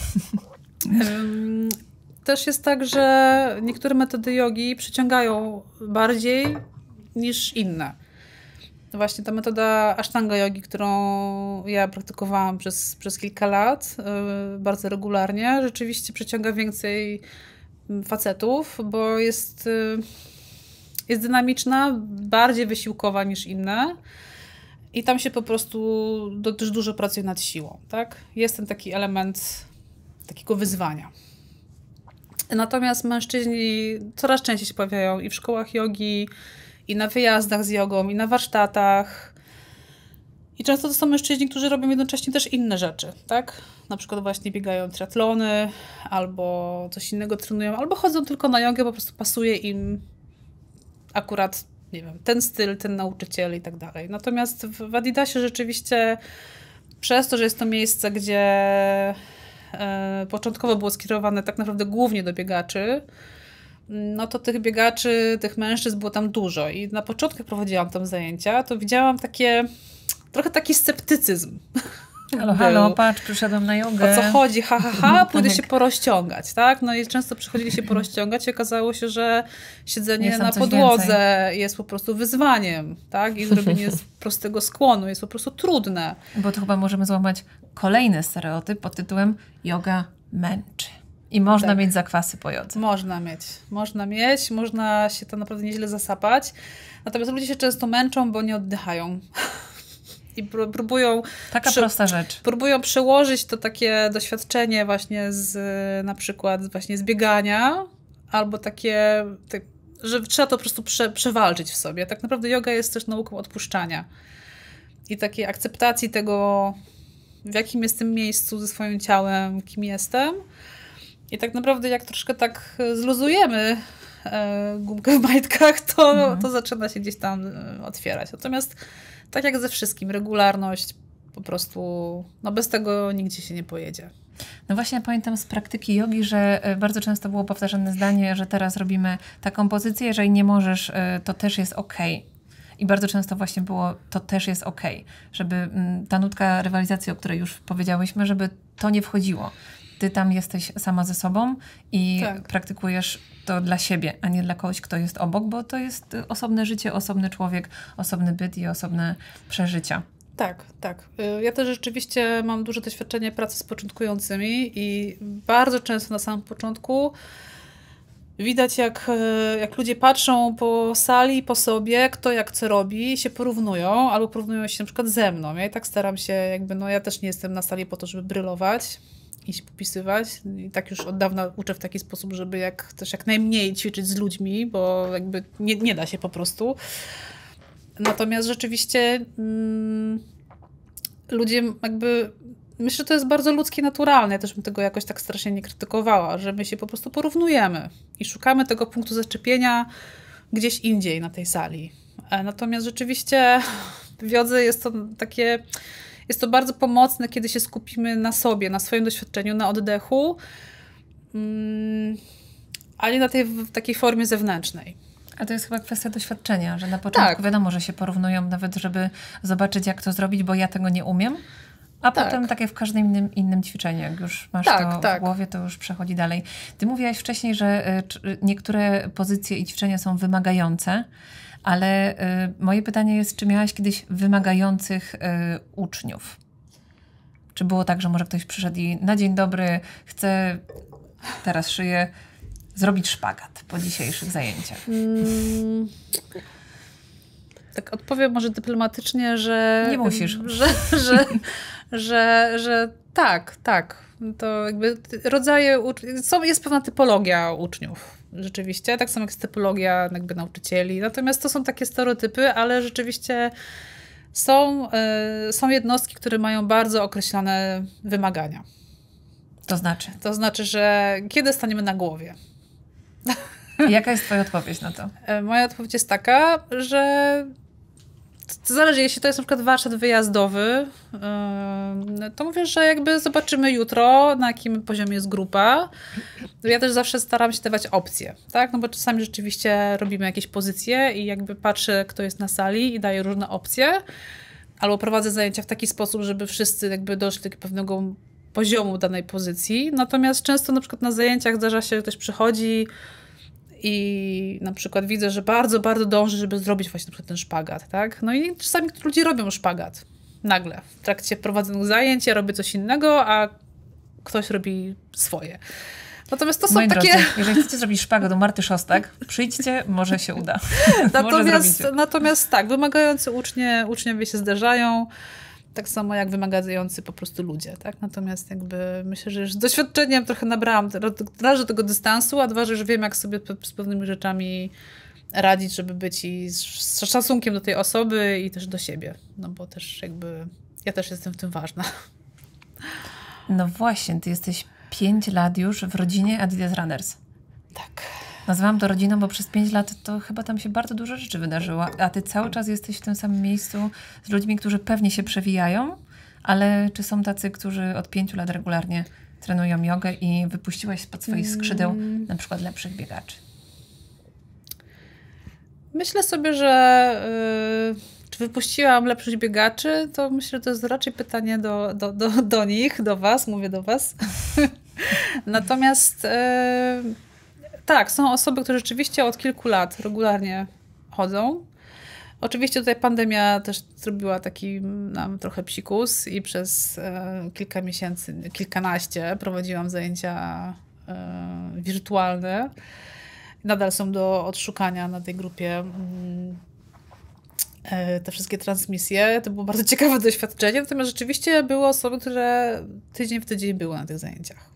też jest tak, że niektóre metody jogi przyciągają bardziej niż inne. Właśnie ta metoda Ashtanga jogi, którą ja praktykowałam przez, przez kilka lat, yy, bardzo regularnie, rzeczywiście przyciąga więcej facetów, bo jest, y, jest dynamiczna, bardziej wysiłkowa niż inne. I tam się po prostu też dużo pracuje nad siłą, tak? Jest ten taki element takiego wyzwania. Natomiast mężczyźni coraz częściej się pojawiają i w szkołach jogi, i na wyjazdach z jogą, i na warsztatach i często to są mężczyźni, którzy robią jednocześnie też inne rzeczy, tak? Na przykład właśnie biegają triatlony, albo coś innego trenują, albo chodzą tylko na jogę, po prostu pasuje im akurat, nie wiem, ten styl, ten nauczyciel i tak dalej. Natomiast w Adidasie rzeczywiście przez to, że jest to miejsce, gdzie e, początkowo było skierowane tak naprawdę głównie do biegaczy, no to tych biegaczy, tych mężczyzn było tam dużo. I na początku, jak prowadziłam tam zajęcia, to widziałam takie trochę taki sceptycyzm. Halo, halo, patrz, przyszedłem na jogę. O co chodzi? Ha, ha, ha, mhm, pójdę tak. się porozciągać, tak? No i często przychodzili się porozciągać i okazało się, że siedzenie jest na podłodze więcej. jest po prostu wyzwaniem, tak? I zrobienie prostego skłonu jest po prostu trudne. Bo to chyba możemy złamać kolejny stereotyp pod tytułem yoga męczy. I można tak. mieć zakwasy po jodze. Można mieć. Można mieć, można się to naprawdę nieźle zasapać. Natomiast ludzie się często męczą, bo nie oddychają. i próbują... Taka przy, prosta rzecz. Próbują przełożyć to takie doświadczenie właśnie z na przykład właśnie z biegania albo takie, te, że trzeba to po prostu prze, przewalczyć w sobie. Tak naprawdę yoga jest też nauką odpuszczania i takiej akceptacji tego, w jakim jestem miejscu ze swoim ciałem, kim jestem. I tak naprawdę jak troszkę tak zluzujemy E, gumkę w majtkach, to, mhm. to zaczyna się gdzieś tam e, otwierać. Natomiast tak jak ze wszystkim, regularność po prostu, no bez tego nigdzie się nie pojedzie. No właśnie pamiętam z praktyki jogi, że e, bardzo często było powtarzane zdanie, że teraz robimy taką pozycję, jeżeli nie możesz, to też jest ok. I bardzo często właśnie było, to też jest ok, żeby mm, ta nutka rywalizacji, o której już powiedziałyśmy, żeby to nie wchodziło ty tam jesteś sama ze sobą i tak. praktykujesz to dla siebie, a nie dla kogoś, kto jest obok, bo to jest osobne życie, osobny człowiek, osobny byt i osobne przeżycia. Tak, tak. Y, ja też rzeczywiście mam duże doświadczenie pracy z początkującymi i bardzo często na samym początku widać, jak, y, jak ludzie patrzą po sali, po sobie, kto jak co robi, się porównują albo porównują się na przykład ze mną. Ja i tak staram się, jakby, no ja też nie jestem na sali po to, żeby brylować iść popisywać. I tak już od dawna uczę w taki sposób, żeby jak, też jak najmniej ćwiczyć z ludźmi, bo jakby nie, nie da się po prostu. Natomiast rzeczywiście mm, ludzie jakby myślę, że to jest bardzo ludzkie, naturalne. Ja też bym tego jakoś tak strasznie nie krytykowała, że my się po prostu porównujemy i szukamy tego punktu zaczepienia gdzieś indziej na tej sali. E, natomiast rzeczywiście w wiodze jest to takie jest to bardzo pomocne, kiedy się skupimy na sobie, na swoim doświadczeniu, na oddechu, mm, a nie na tej w takiej formie zewnętrznej. A to jest chyba kwestia doświadczenia, że na początku tak. wiadomo, że się porównują nawet, żeby zobaczyć, jak to zrobić, bo ja tego nie umiem. A tak. potem, tak jak w każdym innym, innym ćwiczeniu, jak już masz tak, to tak. w głowie, to już przechodzi dalej. Ty mówiłaś wcześniej, że e, niektóre pozycje i ćwiczenia są wymagające. Ale y, moje pytanie jest, czy miałaś kiedyś wymagających y, uczniów? Czy było tak, że może ktoś przyszedł i na dzień dobry chce, teraz szyję, zrobić szpagat po dzisiejszych zajęciach? Hmm. Tak odpowiem może dyplomatycznie, że... Nie musisz. Że, że, że, że tak, tak. To jakby rodzaje, są, jest pewna typologia uczniów rzeczywiście, tak samo jak jest typologia jakby nauczycieli. Natomiast to są takie stereotypy, ale rzeczywiście są, y, są jednostki, które mają bardzo określone wymagania. To znaczy? To znaczy, że kiedy staniemy na głowie. Jaka jest Twoja odpowiedź na to? E, moja odpowiedź jest taka, że to zależy, jeśli to jest na przykład warsztat wyjazdowy, yy, to mówię, że jakby zobaczymy jutro, na jakim poziomie jest grupa. Ja też zawsze staram się dawać opcje, tak? No bo czasami rzeczywiście robimy jakieś pozycje i jakby patrzę, kto jest na sali i daję różne opcje. Albo prowadzę zajęcia w taki sposób, żeby wszyscy jakby doszli do pewnego poziomu danej pozycji. Natomiast często na przykład na zajęciach zdarza się, że ktoś przychodzi, i na przykład widzę, że bardzo, bardzo dąży, żeby zrobić właśnie na ten szpagat, tak? No i czasami ludzie robią szpagat nagle. W trakcie prowadzonych zajęć ja robię coś innego, a ktoś robi swoje. Natomiast to są Moi takie. Drodzy, jeżeli chcecie zrobić szpagat, do Marty Szostak, przyjdźcie, może się uda. natomiast, natomiast tak, wymagający ucznie, uczniowie się zderzają tak samo jak wymagający po prostu ludzie, tak? Natomiast jakby myślę, że już z doświadczeniem trochę nabrałam raz, że tego dystansu, a dwa, że już wiem, jak sobie z pewnymi rzeczami radzić, żeby być i z szacunkiem do tej osoby i też do siebie, no bo też jakby ja też jestem w tym ważna. No właśnie, ty jesteś 5 lat już w rodzinie Adidas Runners. Tak. Nazwałam to rodziną, bo przez pięć lat to chyba tam się bardzo dużo rzeczy wydarzyło, a ty cały czas jesteś w tym samym miejscu z ludźmi, którzy pewnie się przewijają, ale czy są tacy, którzy od pięciu lat regularnie trenują jogę i wypuściłaś spod swoich mm. skrzydeł na przykład lepszych biegaczy? Myślę sobie, że yy, czy wypuściłam lepszych biegaczy, to myślę, że to jest raczej pytanie do, do, do, do nich, do was, mówię do was. Natomiast yy, tak, są osoby, które rzeczywiście od kilku lat regularnie chodzą. Oczywiście tutaj pandemia też zrobiła taki nam trochę psikus i przez e, kilka miesięcy, kilkanaście prowadziłam zajęcia e, wirtualne. Nadal są do odszukania na tej grupie mm, e, te wszystkie transmisje. To było bardzo ciekawe doświadczenie, natomiast rzeczywiście były osoby, które tydzień w tydzień były na tych zajęciach.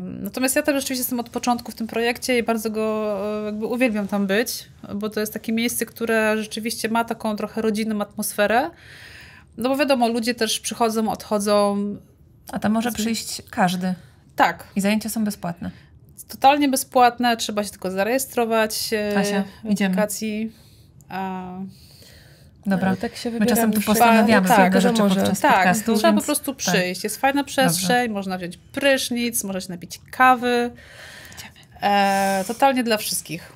Natomiast ja też rzeczywiście jestem od początku w tym projekcie i bardzo go e, jakby uwielbiam tam być, bo to jest takie miejsce, które rzeczywiście ma taką trochę rodzinną atmosferę. No bo wiadomo, ludzie też przychodzą, odchodzą. A tam może przyjść każdy. Tak. I zajęcia są bezpłatne. Totalnie bezpłatne, trzeba się tylko zarejestrować. E, Asia, w idziemy. aplikacji. A... Dobra, tak się My czasem tu postanawiamy tak, pewne rzeczy może. podczas tak, podcastu. Trzeba więc... po prostu tak. przyjść. Tak. Jest fajna przestrzeń, Dobrze. można wziąć prysznic, można się napić kawy. E, totalnie dla wszystkich.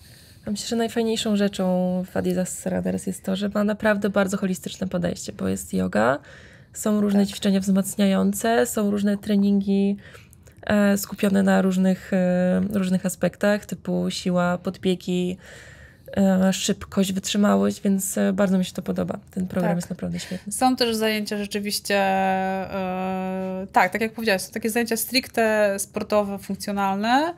Myślę, że najfajniejszą rzeczą w Adidas Runners jest to, że ma naprawdę bardzo holistyczne podejście, bo jest yoga, są różne tak. ćwiczenia wzmacniające, są różne treningi e, skupione na różnych, e, różnych aspektach, typu siła, podbiegi, E, szybkość, wytrzymałość, więc e, bardzo mi się to podoba. Ten program tak. jest naprawdę świetny. Są też zajęcia rzeczywiście, yy, tak, tak jak powiedziałeś, są takie zajęcia stricte sportowe, funkcjonalne.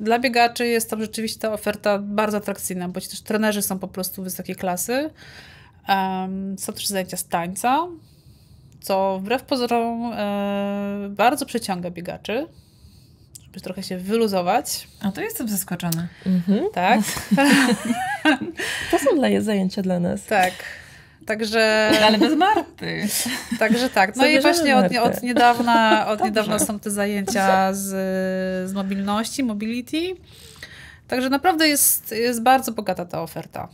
Dla biegaczy jest tam rzeczywiście ta oferta bardzo atrakcyjna, bo ci też trenerzy są po prostu wysokiej klasy. są też zajęcia z tańca, co wbrew pozorom yy, bardzo przyciąga biegaczy żeby trochę się wyluzować. A to jestem zaskoczona. Mhm. Tak. to są dla niej zajęcia dla nas. Tak. Także... Ale bez Marty. Także tak. No i właśnie od, od, niedawna, od niedawna są te zajęcia z, z mobilności, mobility. Także naprawdę jest, jest bardzo bogata ta oferta.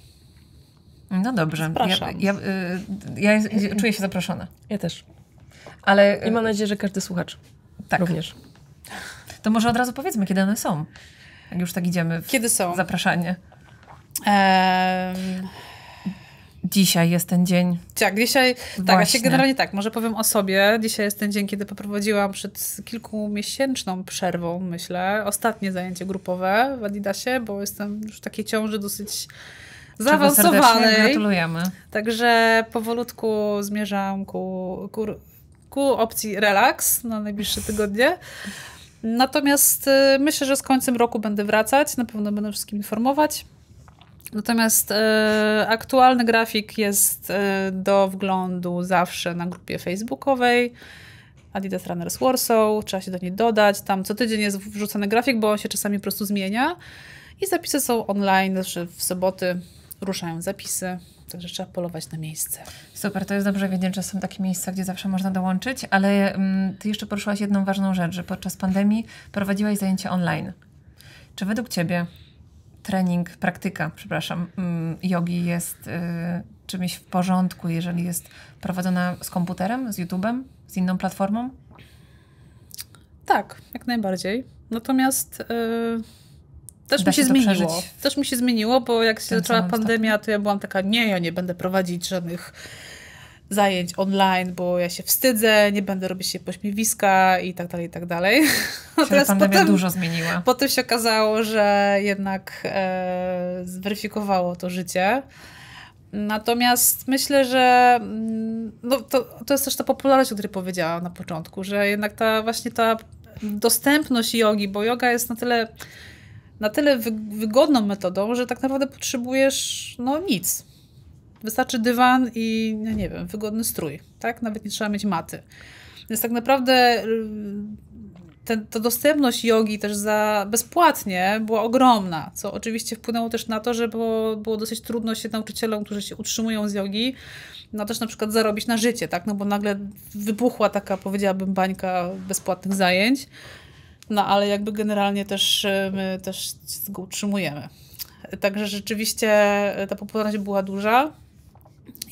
No dobrze. Zapraszam. Ja, y, ja, ja, czuję się zaproszona. Ja też. Ale... I mam nadzieję, że każdy słuchacz tak. również. To może od razu powiedzmy, kiedy one są. Jak już tak idziemy w kiedy są? zapraszanie. Um... Dzisiaj jest ten dzień. Tak, dzisiaj. Tak, Właśnie. Tak, się generalnie tak, może powiem o sobie. Dzisiaj jest ten dzień, kiedy poprowadziłam przed kilkumiesięczną przerwą, myślę, ostatnie zajęcie grupowe w Adidasie, bo jestem już w takiej ciąży dosyć zaawansowanej. Gratulujemy. Także powolutku zmierzam ku, ku, ku opcji relaks na najbliższe tygodnie. Natomiast y, myślę, że z końcem roku będę wracać, na pewno będę wszystkim informować. Natomiast e, aktualny grafik jest e, do wglądu zawsze na grupie facebookowej Adidas Runners Warsaw. Trzeba się do niej dodać. Tam co tydzień jest wrzucany grafik, bo on się czasami po prostu zmienia. I zapisy są online, że w soboty ruszają zapisy, także trzeba polować na miejsce. Super, to jest dobrze wiedzieć, że są takie miejsca, gdzie zawsze można dołączyć, ale mm, ty jeszcze poruszyłaś jedną ważną rzecz, że podczas pandemii prowadziłaś zajęcia online. Czy według ciebie trening, praktyka, przepraszam, mm, jogi jest y, czymś w porządku, jeżeli jest prowadzona z komputerem, z YouTube'em, z inną platformą? Tak, jak najbardziej. Natomiast y, też da mi się, się zmieniło. Też mi się zmieniło, bo jak się zaczęła pandemia, stopniu. to ja byłam taka, nie, ja nie będę prowadzić żadnych zajęć online, bo ja się wstydzę, nie będę robić się pośmiewiska i tak dalej, i tak dalej. Ale teraz pandemia potem, dużo zmieniła. Potem się okazało, że jednak e, zweryfikowało to życie. Natomiast myślę, że mm, no, to, to jest też ta popularność, o której powiedziałam na początku, że jednak ta właśnie ta dostępność jogi, bo yoga jest na tyle na tyle wygodną metodą, że tak naprawdę potrzebujesz no nic. Wystarczy dywan i, nie wiem, wygodny strój, tak? Nawet nie trzeba mieć maty. Więc tak naprawdę y, ten, dostępność jogi też za bezpłatnie była ogromna, co oczywiście wpłynęło też na to, że było, było dosyć trudno się nauczycielom, którzy się utrzymują z jogi, no też na przykład zarobić na życie, tak? No bo nagle wybuchła taka, powiedziałabym, bańka bezpłatnych zajęć. No ale jakby generalnie też y, my też go utrzymujemy. Także rzeczywiście ta popularność była duża.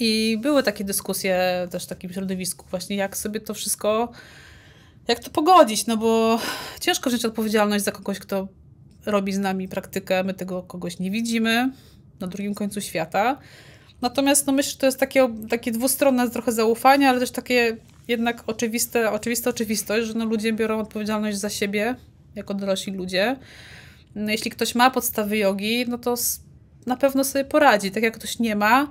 I były takie dyskusje też w takim środowisku właśnie, jak sobie to wszystko, jak to pogodzić, no bo ciężko wziąć odpowiedzialność za kogoś, kto robi z nami praktykę, my tego kogoś nie widzimy na drugim końcu świata. Natomiast no myślę, że to jest takie, takie dwustronne trochę zaufanie, ale też takie jednak oczywiste, oczywista oczywistość, że no ludzie biorą odpowiedzialność za siebie jako dorośli ludzie. No jeśli ktoś ma podstawy jogi, no to na pewno sobie poradzi. Tak jak ktoś nie ma,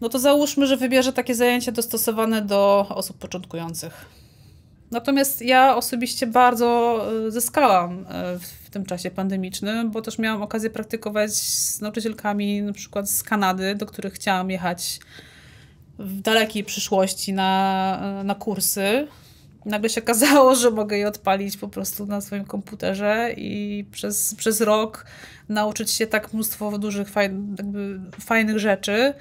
no to załóżmy, że wybierze takie zajęcie dostosowane do osób początkujących. Natomiast ja osobiście bardzo y, zyskałam y, w tym czasie pandemicznym, bo też miałam okazję praktykować z nauczycielkami na przykład z Kanady, do których chciałam jechać w dalekiej przyszłości na, y, na kursy. Nagle się okazało, że mogę je odpalić po prostu na swoim komputerze i przez, przez rok nauczyć się tak mnóstwo dużych, fajn, fajnych rzeczy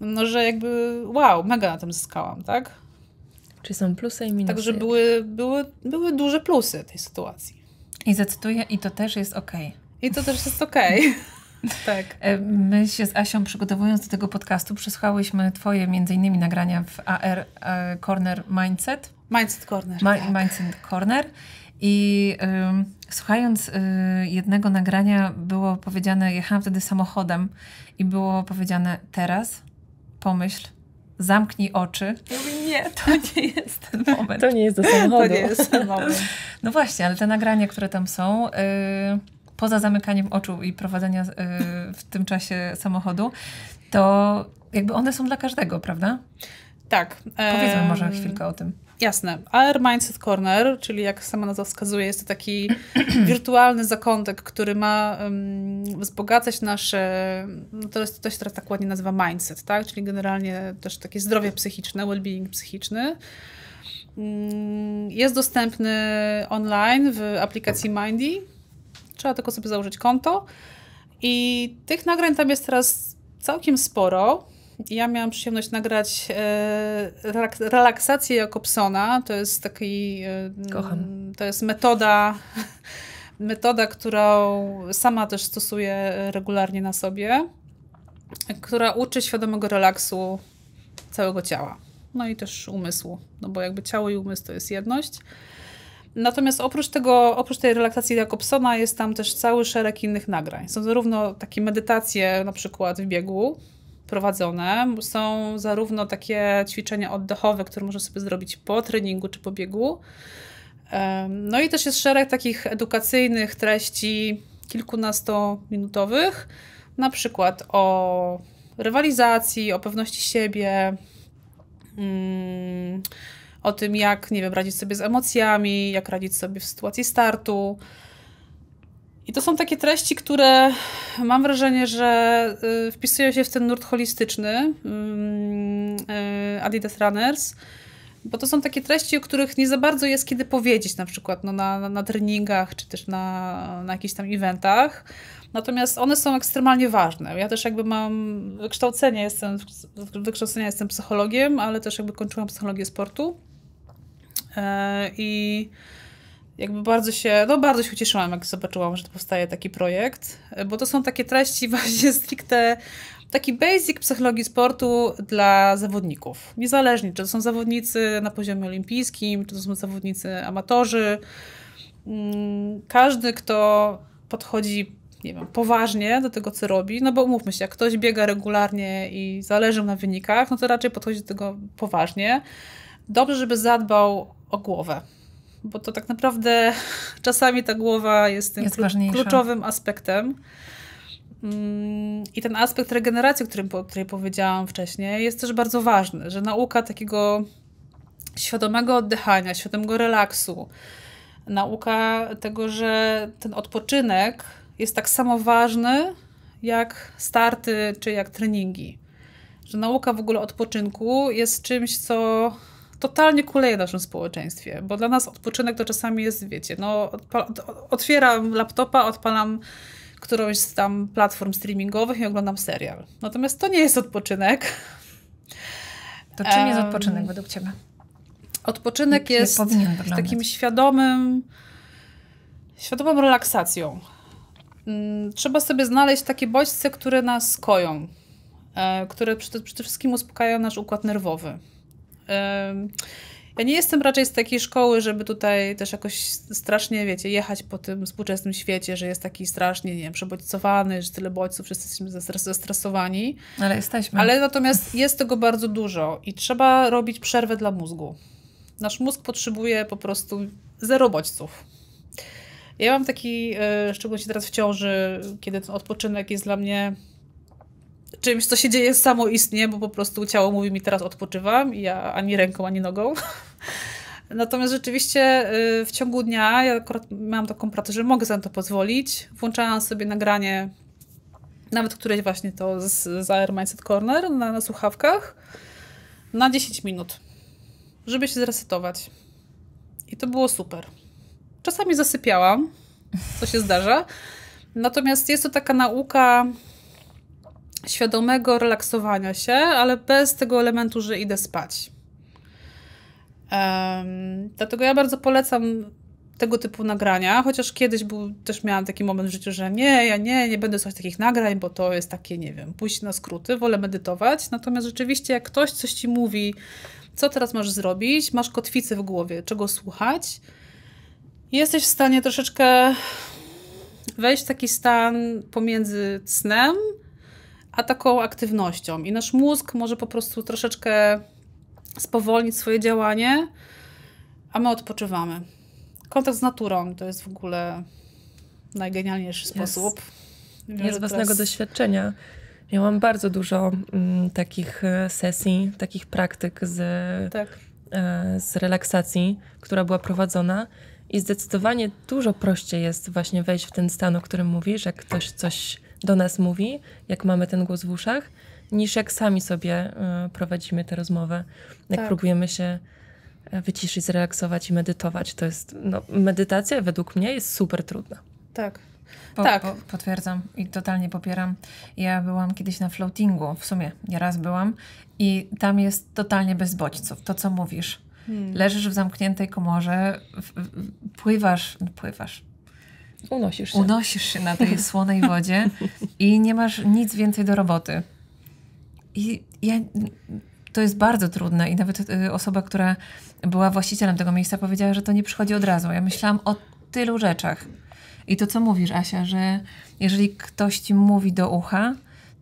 no, że jakby wow, mega na tym zyskałam, tak? Czy są plusy i minusy? Także były, były, były duże plusy tej sytuacji. I zacytuję, i to też jest ok. I to też jest ok. tak. E, my się z Asią przygotowując do tego podcastu przesłuchałyśmy twoje między innymi nagrania w AR e, Corner Mindset. Mindset Corner. Ma tak. Mindset Corner. I słuchając y, jednego nagrania było powiedziane, jechałam wtedy samochodem i było powiedziane teraz pomyśl, zamknij oczy. nie, to nie jest ten moment. To nie jest do samochodu. To nie jest ten moment. No właśnie, ale te nagrania, które tam są, yy, poza zamykaniem oczu i prowadzenia yy, w tym czasie samochodu, to jakby one są dla każdego, prawda? Tak. Powiedzmy może chwilkę o tym. Jasne. AR Mindset Corner, czyli jak sama nazwa wskazuje, jest to taki wirtualny zakątek, który ma um, wzbogacać nasze, no to jest to się teraz tak ładnie nazywa mindset, tak? Czyli generalnie też takie zdrowie psychiczne, well-being psychiczny. Um, jest dostępny online w aplikacji Mindy. Trzeba tylko sobie założyć konto. I tych nagrań tam jest teraz całkiem sporo ja miałam przyjemność nagrać e, relaksację Jakobsona. To jest taki. E, Kocham. To jest metoda, metoda, którą sama też stosuję regularnie na sobie, która uczy świadomego relaksu całego ciała. No i też umysłu, no bo jakby ciało i umysł to jest jedność. Natomiast oprócz tego, oprócz tej relaksacji Jakobsona jest tam też cały szereg innych nagrań. Są zarówno takie medytacje na przykład w biegu, prowadzone. Są zarówno takie ćwiczenia oddechowe, które można sobie zrobić po treningu czy po biegu. No i też jest szereg takich edukacyjnych treści kilkunastominutowych, na przykład o rywalizacji, o pewności siebie, mm, o tym, jak nie wiem, radzić sobie z emocjami, jak radzić sobie w sytuacji startu. I to są takie treści, które mam wrażenie, że y, wpisują się w ten nurt holistyczny y, y, Adidas Runners, bo to są takie treści, o których nie za bardzo jest kiedy powiedzieć, na przykład no, na, na treningach czy też na, na jakichś tam eventach. Natomiast one są ekstremalnie ważne. Ja też jakby mam wykształcenie, jestem, wykształcenia jestem psychologiem, ale też jakby kończyłam psychologię sportu. E, I jakby bardzo się, no bardzo się ucieszyłam, jak zobaczyłam, że powstaje taki projekt, bo to są takie treści właśnie stricte, taki basic psychologii sportu dla zawodników. Niezależnie, czy to są zawodnicy na poziomie olimpijskim, czy to są zawodnicy amatorzy. Mm, każdy, kto podchodzi nie wiem, poważnie do tego, co robi, no bo umówmy się, jak ktoś biega regularnie i zależy mu na wynikach, no to raczej podchodzi do tego poważnie. Dobrze, żeby zadbał o głowę bo to tak naprawdę czasami ta głowa jest tym jest klu kluczowym aspektem. Mm, I ten aspekt regeneracji, o którym, o której powiedziałam wcześniej, jest też bardzo ważny, że nauka takiego świadomego oddychania, świadomego relaksu, nauka tego, że ten odpoczynek jest tak samo ważny jak starty czy jak treningi. Że nauka w ogóle odpoczynku jest czymś, co totalnie kuleje w naszym społeczeństwie, bo dla nas odpoczynek to czasami jest, wiecie, no otwieram laptopa, odpalam którąś z tam platform streamingowych i oglądam serial. Natomiast to nie jest odpoczynek. To czym jest odpoczynek według Ciebie? Odpoczynek nie, jest nie takim świadomym, świadomą relaksacją. Mm, trzeba sobie znaleźć takie bodźce, które nas koją, e, które przede, przede wszystkim uspokajają nasz układ nerwowy. Ja nie jestem raczej z takiej szkoły, żeby tutaj też jakoś strasznie, wiecie, jechać po tym współczesnym świecie, że jest taki strasznie, nie wiem, przebodźcowany, że tyle bodźców, wszyscy jesteśmy zestresowani. Ale jesteśmy. Ale natomiast jest tego bardzo dużo i trzeba robić przerwę dla mózgu. Nasz mózg potrzebuje po prostu zero bodźców. Ja mam taki, e, szczególnie teraz w ciąży, kiedy ten odpoczynek jest dla mnie czymś, co się dzieje samoistnie, bo po prostu ciało mówi mi teraz odpoczywam i ja ani ręką, ani nogą. Natomiast rzeczywiście y, w ciągu dnia, ja akurat miałam taką pracę, że mogę sobie to pozwolić. Włączałam sobie nagranie, nawet któreś właśnie to z, z Air Mindset Corner na, na słuchawkach, na 10 minut, żeby się zresetować. I to było super. Czasami zasypiałam, co się zdarza. Natomiast jest to taka nauka świadomego relaksowania się, ale bez tego elementu, że idę spać. Um, dlatego ja bardzo polecam tego typu nagrania, chociaż kiedyś był, też miałam taki moment w życiu, że nie, ja nie, nie będę słuchać takich nagrań, bo to jest takie, nie wiem, pójść na skróty, wolę medytować. Natomiast rzeczywiście, jak ktoś coś ci mówi, co teraz masz zrobić, masz kotwicę w głowie, czego słuchać, jesteś w stanie troszeczkę wejść w taki stan pomiędzy snem a taką aktywnością. I nasz mózg może po prostu troszeczkę spowolnić swoje działanie, a my odpoczywamy. Kontakt z naturą to jest w ogóle najgenialniejszy sposób. Wiem, z własnego teraz... doświadczenia miałam bardzo dużo m, mm, takich e, sesji, takich praktyk z, tak. e, z relaksacji, która była prowadzona. I zdecydowanie dużo prościej jest właśnie wejść w ten stan, o którym mówisz, jak ktoś coś do nas mówi, jak mamy ten głos w uszach, niż jak sami sobie e, prowadzimy tę rozmowę, jak tak. próbujemy się e, wyciszyć, zrelaksować i medytować. To jest, no, medytacja według mnie jest super trudna. Tak, po, tak. Po, potwierdzam i totalnie popieram. Ja byłam kiedyś na floatingu, w sumie nie raz byłam, i tam jest totalnie bez bodźców, to co mówisz. Hmm. Leżysz w zamkniętej komorze, w, w, pływasz, no, pływasz, unosisz się. Unosisz się na tej słonej wodzie i nie masz nic więcej do roboty. I ja, to jest bardzo trudne i nawet y, osoba, która była właścicielem tego miejsca powiedziała, że to nie przychodzi od razu. Ja myślałam o tylu rzeczach. I to, co mówisz, Asia, że jeżeli ktoś ci mówi do ucha,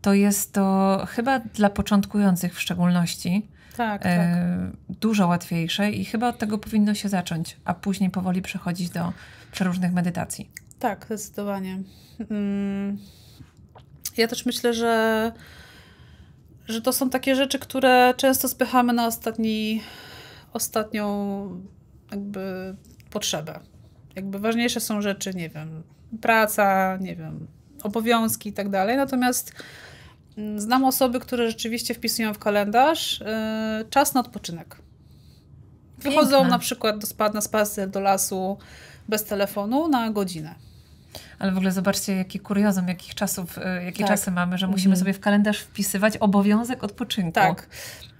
to jest to chyba dla początkujących w szczególności tak, e, tak. dużo łatwiejsze i chyba od tego powinno się zacząć, a później powoli przechodzić do przeróżnych medytacji. Tak, zdecydowanie. Mm. Ja też myślę, że, że to są takie rzeczy, które często spychamy na ostatni, ostatnią jakby potrzebę. Jakby ważniejsze są rzeczy, nie wiem, praca, nie wiem, obowiązki i tak dalej. Natomiast mm, znam osoby, które rzeczywiście wpisują w kalendarz yy, czas na odpoczynek. Wychodzą Piękne. na przykład do, spad, na spacer do lasu bez telefonu na godzinę ale w ogóle zobaczcie, jaki kuriozum, jakich czasów, e, jakie tak. czasy mamy, że musimy mhm. sobie w kalendarz wpisywać obowiązek odpoczynku. Tak.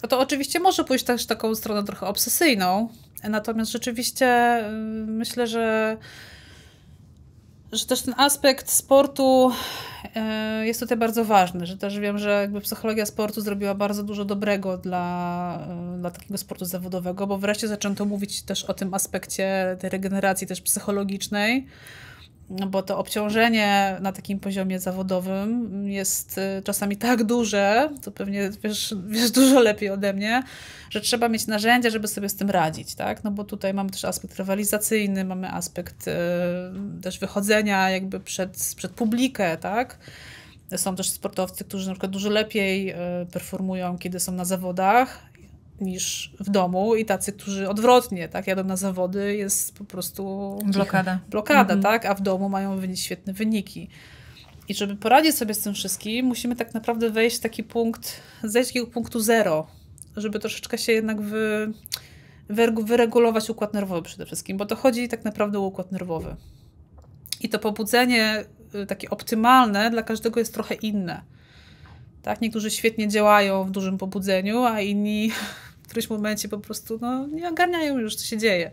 No to oczywiście może pójść też taką stronę trochę obsesyjną, natomiast rzeczywiście y, myślę, że że też ten aspekt sportu y, jest tutaj bardzo ważny, że też wiem, że jakby psychologia sportu zrobiła bardzo dużo dobrego dla, y, dla takiego sportu zawodowego, bo wreszcie zaczęto mówić też o tym aspekcie tej regeneracji też psychologicznej. No bo to obciążenie na takim poziomie zawodowym jest y, czasami tak duże, to pewnie wiesz, wiesz dużo lepiej ode mnie, że trzeba mieć narzędzia, żeby sobie z tym radzić, tak? No bo tutaj mamy też aspekt rywalizacyjny, mamy aspekt y, też wychodzenia jakby przed, przed publikę, tak? Są też sportowcy, którzy na przykład dużo lepiej y, performują, kiedy są na zawodach niż w domu i tacy, którzy odwrotnie, tak, jadą na zawody, jest po prostu... Blokada. Blokada, mhm. tak, a w domu mają świetne wyniki. I żeby poradzić sobie z tym wszystkim, musimy tak naprawdę wejść w taki punkt, zejść z takiego punktu zero, żeby troszeczkę się jednak wy, wyregulować układ nerwowy przede wszystkim, bo to chodzi tak naprawdę o układ nerwowy. I to pobudzenie y, takie optymalne dla każdego jest trochę inne. Tak, niektórzy świetnie działają w dużym pobudzeniu, a inni którymś momencie po prostu no, nie ogarniają już, co się dzieje.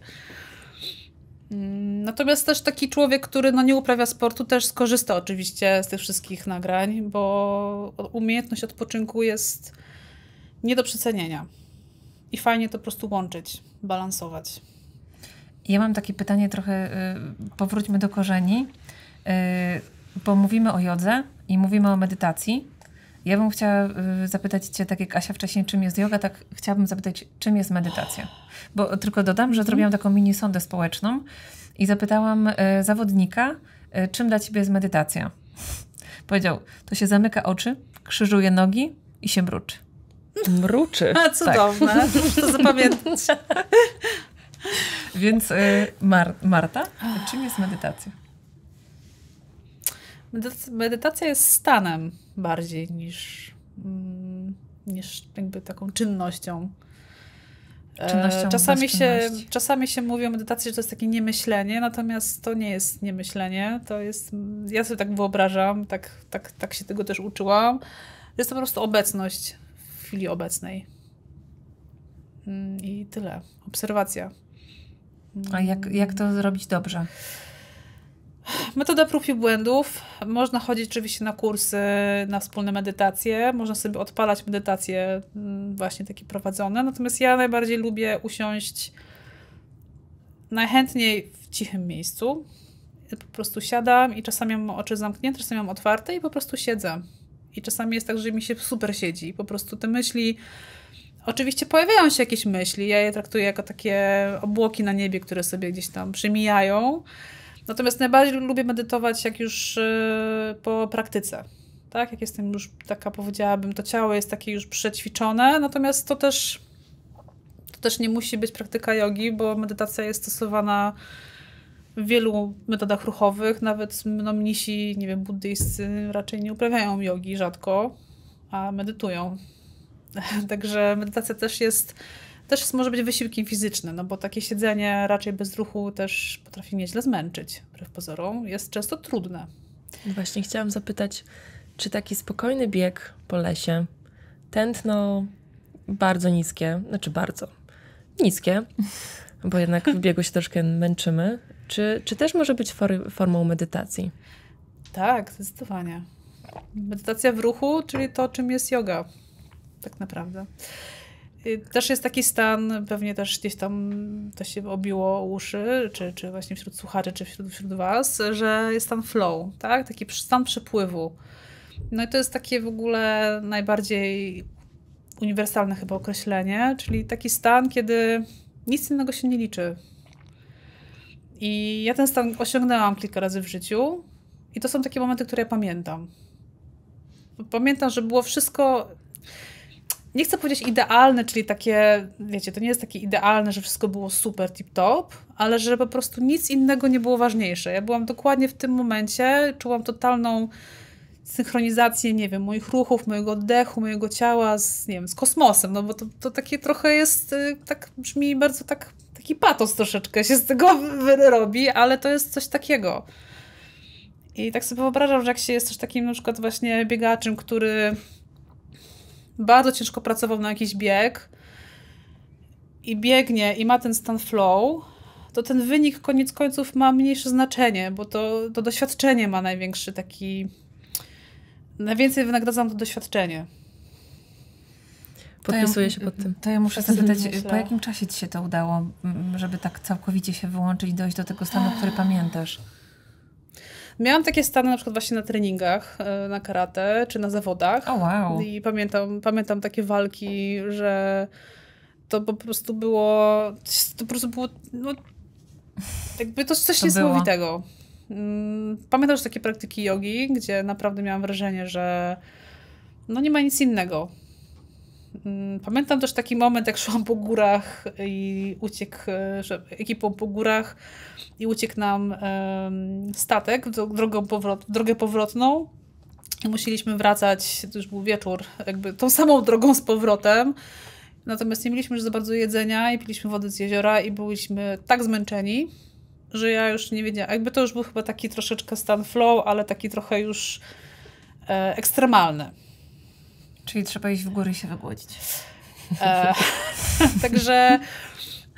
Mm, natomiast też taki człowiek, który no, nie uprawia sportu, też skorzysta oczywiście z tych wszystkich nagrań, bo umiejętność odpoczynku jest nie do przecenienia. I fajnie to po prostu łączyć, balansować. Ja mam takie pytanie trochę, y, powróćmy do korzeni, y, bo mówimy o jodze i mówimy o medytacji ja bym chciała y, zapytać Cię, tak jak Asia wcześniej, czym jest yoga, tak chciałabym zapytać, czym jest medytacja? Bo tylko dodam, że mhm. zrobiłam taką mini sondę społeczną i zapytałam y, zawodnika, y, czym dla Ciebie jest medytacja? Powiedział, to się zamyka oczy, krzyżuje nogi i się mruczy. Mruczy? A, cudowne. Tak. to zapamiętać. Więc Mar Marta, czym jest medytacja? Medytacja jest stanem bardziej niż, mm, niż jakby taką czynnością. E, czynnością czasami, się, czasami się mówi o medytacji, że to jest takie niemyślenie, natomiast to nie jest niemyślenie. To jest, mm, ja sobie tak wyobrażam, tak, tak, tak się tego też uczyłam. Jest to po prostu obecność w chwili obecnej. Mm, I tyle. Obserwacja. A jak, jak to zrobić dobrze? Metoda prób i błędów. Można chodzić oczywiście na kursy, na wspólne medytacje. Można sobie odpalać medytacje mm, właśnie takie prowadzone. Natomiast ja najbardziej lubię usiąść najchętniej w cichym miejscu. Po prostu siadam i czasami mam oczy zamknięte, czasami mam otwarte i po prostu siedzę. I czasami jest tak, że mi się super siedzi. Po prostu te myśli... Oczywiście pojawiają się jakieś myśli. Ja je traktuję jako takie obłoki na niebie, które sobie gdzieś tam przemijają Natomiast najbardziej lubię medytować, jak już e, po praktyce. Tak, jak jestem już taka, powiedziałabym, to ciało jest takie już przećwiczone, natomiast to też, to też nie musi być praktyka jogi, bo medytacja jest stosowana w wielu metodach ruchowych. Nawet no, mnisi, nie wiem, buddyjscy raczej nie uprawiają jogi rzadko, a medytują. Także medytacja też jest też jest, może być wysiłkiem fizycznym, no bo takie siedzenie raczej bez ruchu też potrafi nieźle zmęczyć, wbrew pozorom. Jest często trudne. Właśnie chciałam zapytać, czy taki spokojny bieg po lesie, tętno bardzo niskie, znaczy bardzo niskie, bo jednak w biegu się troszkę męczymy, czy, czy też może być for, formą medytacji? Tak, zdecydowanie. Medytacja w ruchu, czyli to, czym jest yoga, tak naprawdę. Y, też jest taki stan, pewnie też gdzieś tam to się obiło uszy, czy, czy właśnie wśród słuchaczy, czy wśród, wśród was, że jest stan flow, tak? Taki stan przepływu. No i to jest takie w ogóle najbardziej uniwersalne chyba określenie, czyli taki stan, kiedy nic innego się nie liczy. I ja ten stan osiągnęłam kilka razy w życiu i to są takie momenty, które ja pamiętam. Pamiętam, że było wszystko nie chcę powiedzieć idealne, czyli takie, wiecie, to nie jest takie idealne, że wszystko było super tip-top, ale że po prostu nic innego nie było ważniejsze. Ja byłam dokładnie w tym momencie, czułam totalną synchronizację, nie wiem, moich ruchów, mojego oddechu, mojego ciała z, nie wiem, z kosmosem, no bo to, to takie trochę jest, y, tak brzmi bardzo tak, taki patos troszeczkę się z tego wyrobi, ale to jest coś takiego. I tak sobie wyobrażam, że jak się jest też takim na przykład właśnie biegaczem, który bardzo ciężko pracował na jakiś bieg i biegnie i ma ten stan flow, to ten wynik koniec końców ma mniejsze znaczenie, bo to, to doświadczenie ma największy taki. Najwięcej wynagradzam to doświadczenie. Podpisuję ja, się pod tym. To ja muszę zapytać, po jakim czasie ci się to udało, mm, żeby tak całkowicie się wyłączyć i dojść do tego stanu, który pamiętasz? Miałam takie stany na przykład właśnie na treningach e, na karate czy na zawodach. Oh, wow. I pamiętam, pamiętam takie walki, że to po prostu było, to po prostu było, no, jakby to coś to niesamowitego. Było. Mm, pamiętam też takie praktyki jogi, gdzie naprawdę miałam wrażenie, że no nie ma nic innego. Mm, pamiętam też taki moment, jak szłam po górach i uciekł e, że ekipą po górach i uciekł nam statek drogą powrot, drogę powrotną. I musieliśmy wracać, to już był wieczór, jakby tą samą drogą z powrotem. Natomiast nie mieliśmy już za bardzo jedzenia i piliśmy wodę z jeziora i byliśmy tak zmęczeni, że ja już nie wiedziałam. Jakby to już był chyba taki troszeczkę stan flow, ale taki trochę już e, ekstremalny. Czyli trzeba iść w góry się wygłodzić. E, także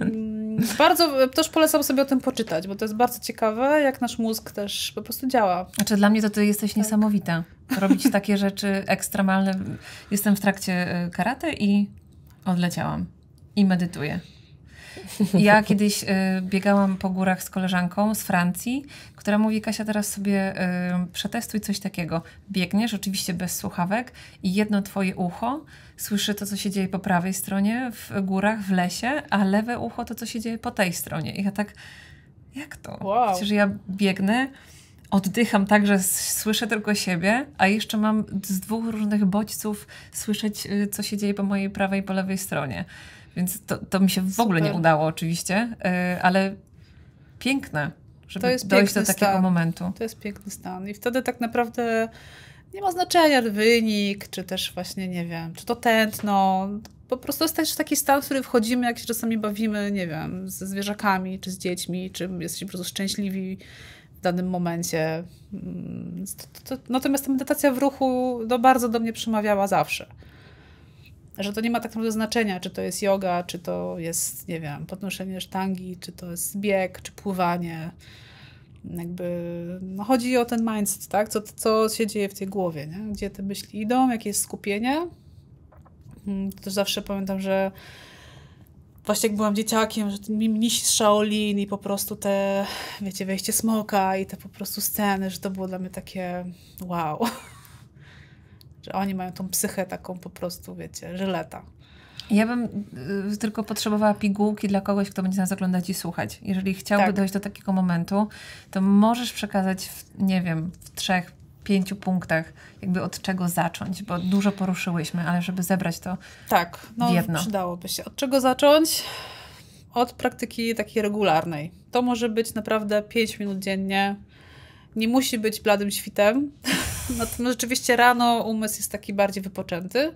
mm, bardzo też polecam sobie o tym poczytać, bo to jest bardzo ciekawe, jak nasz mózg też po prostu działa. Znaczy dla mnie to ty jesteś tak. niesamowita. Robić takie rzeczy ekstremalne. Jestem w trakcie y, karate i odleciałam. I medytuję. Ja kiedyś y, biegałam po górach z koleżanką z Francji, która mówi, Kasia, teraz sobie y, przetestuj coś takiego. Biegniesz, oczywiście bez słuchawek i jedno twoje ucho słyszy to, co się dzieje po prawej stronie w górach, w lesie, a lewe ucho to, co się dzieje po tej stronie. I ja tak, jak to? Wow. Przecież ja biegnę, oddycham tak, że słyszę tylko siebie, a jeszcze mam z dwóch różnych bodźców słyszeć, y, co się dzieje po mojej prawej i po lewej stronie. Więc to, to mi się w ogóle Super. nie udało oczywiście, y, ale piękne, żeby to jest dojść do takiego stan. momentu. To jest piękny stan i wtedy tak naprawdę nie ma znaczenia wynik, czy też właśnie, nie wiem, czy to tętno. Po prostu jest też taki stan, w który wchodzimy, jak się czasami bawimy, nie wiem, ze zwierzakami, czy z dziećmi, czy jesteśmy po prostu szczęśliwi w danym momencie. Mm, natomiast ta medytacja w ruchu no, bardzo do mnie przemawiała zawsze że to nie ma tak naprawdę znaczenia, czy to jest yoga, czy to jest, nie wiem, podnoszenie sztangi, czy to jest bieg, czy pływanie. Jakby, no chodzi o ten mindset, tak? Co, co się dzieje w tej głowie, nie? Gdzie te myśli idą, jakie jest skupienie. Mm, to zawsze pamiętam, że właśnie jak byłam dzieciakiem, że mi mnisi z Shaolin i po prostu te, wiecie, wejście smoka i te po prostu sceny, że to było dla mnie takie wow. Że oni mają tą psychę taką po prostu, wiecie, żyleta. Ja bym y, tylko potrzebowała pigułki dla kogoś, kto będzie nas oglądać i słuchać. Jeżeli chciałby tak. dojść do takiego momentu, to możesz przekazać, w, nie wiem, w trzech, pięciu punktach, jakby od czego zacząć, bo dużo poruszyłyśmy, ale żeby zebrać to tak, no, w jedno. przydałoby się. Od czego zacząć? Od praktyki takiej regularnej. To może być naprawdę 5 minut dziennie. Nie musi być bladym świtem. Natomiast no no rzeczywiście rano umysł jest taki bardziej wypoczęty.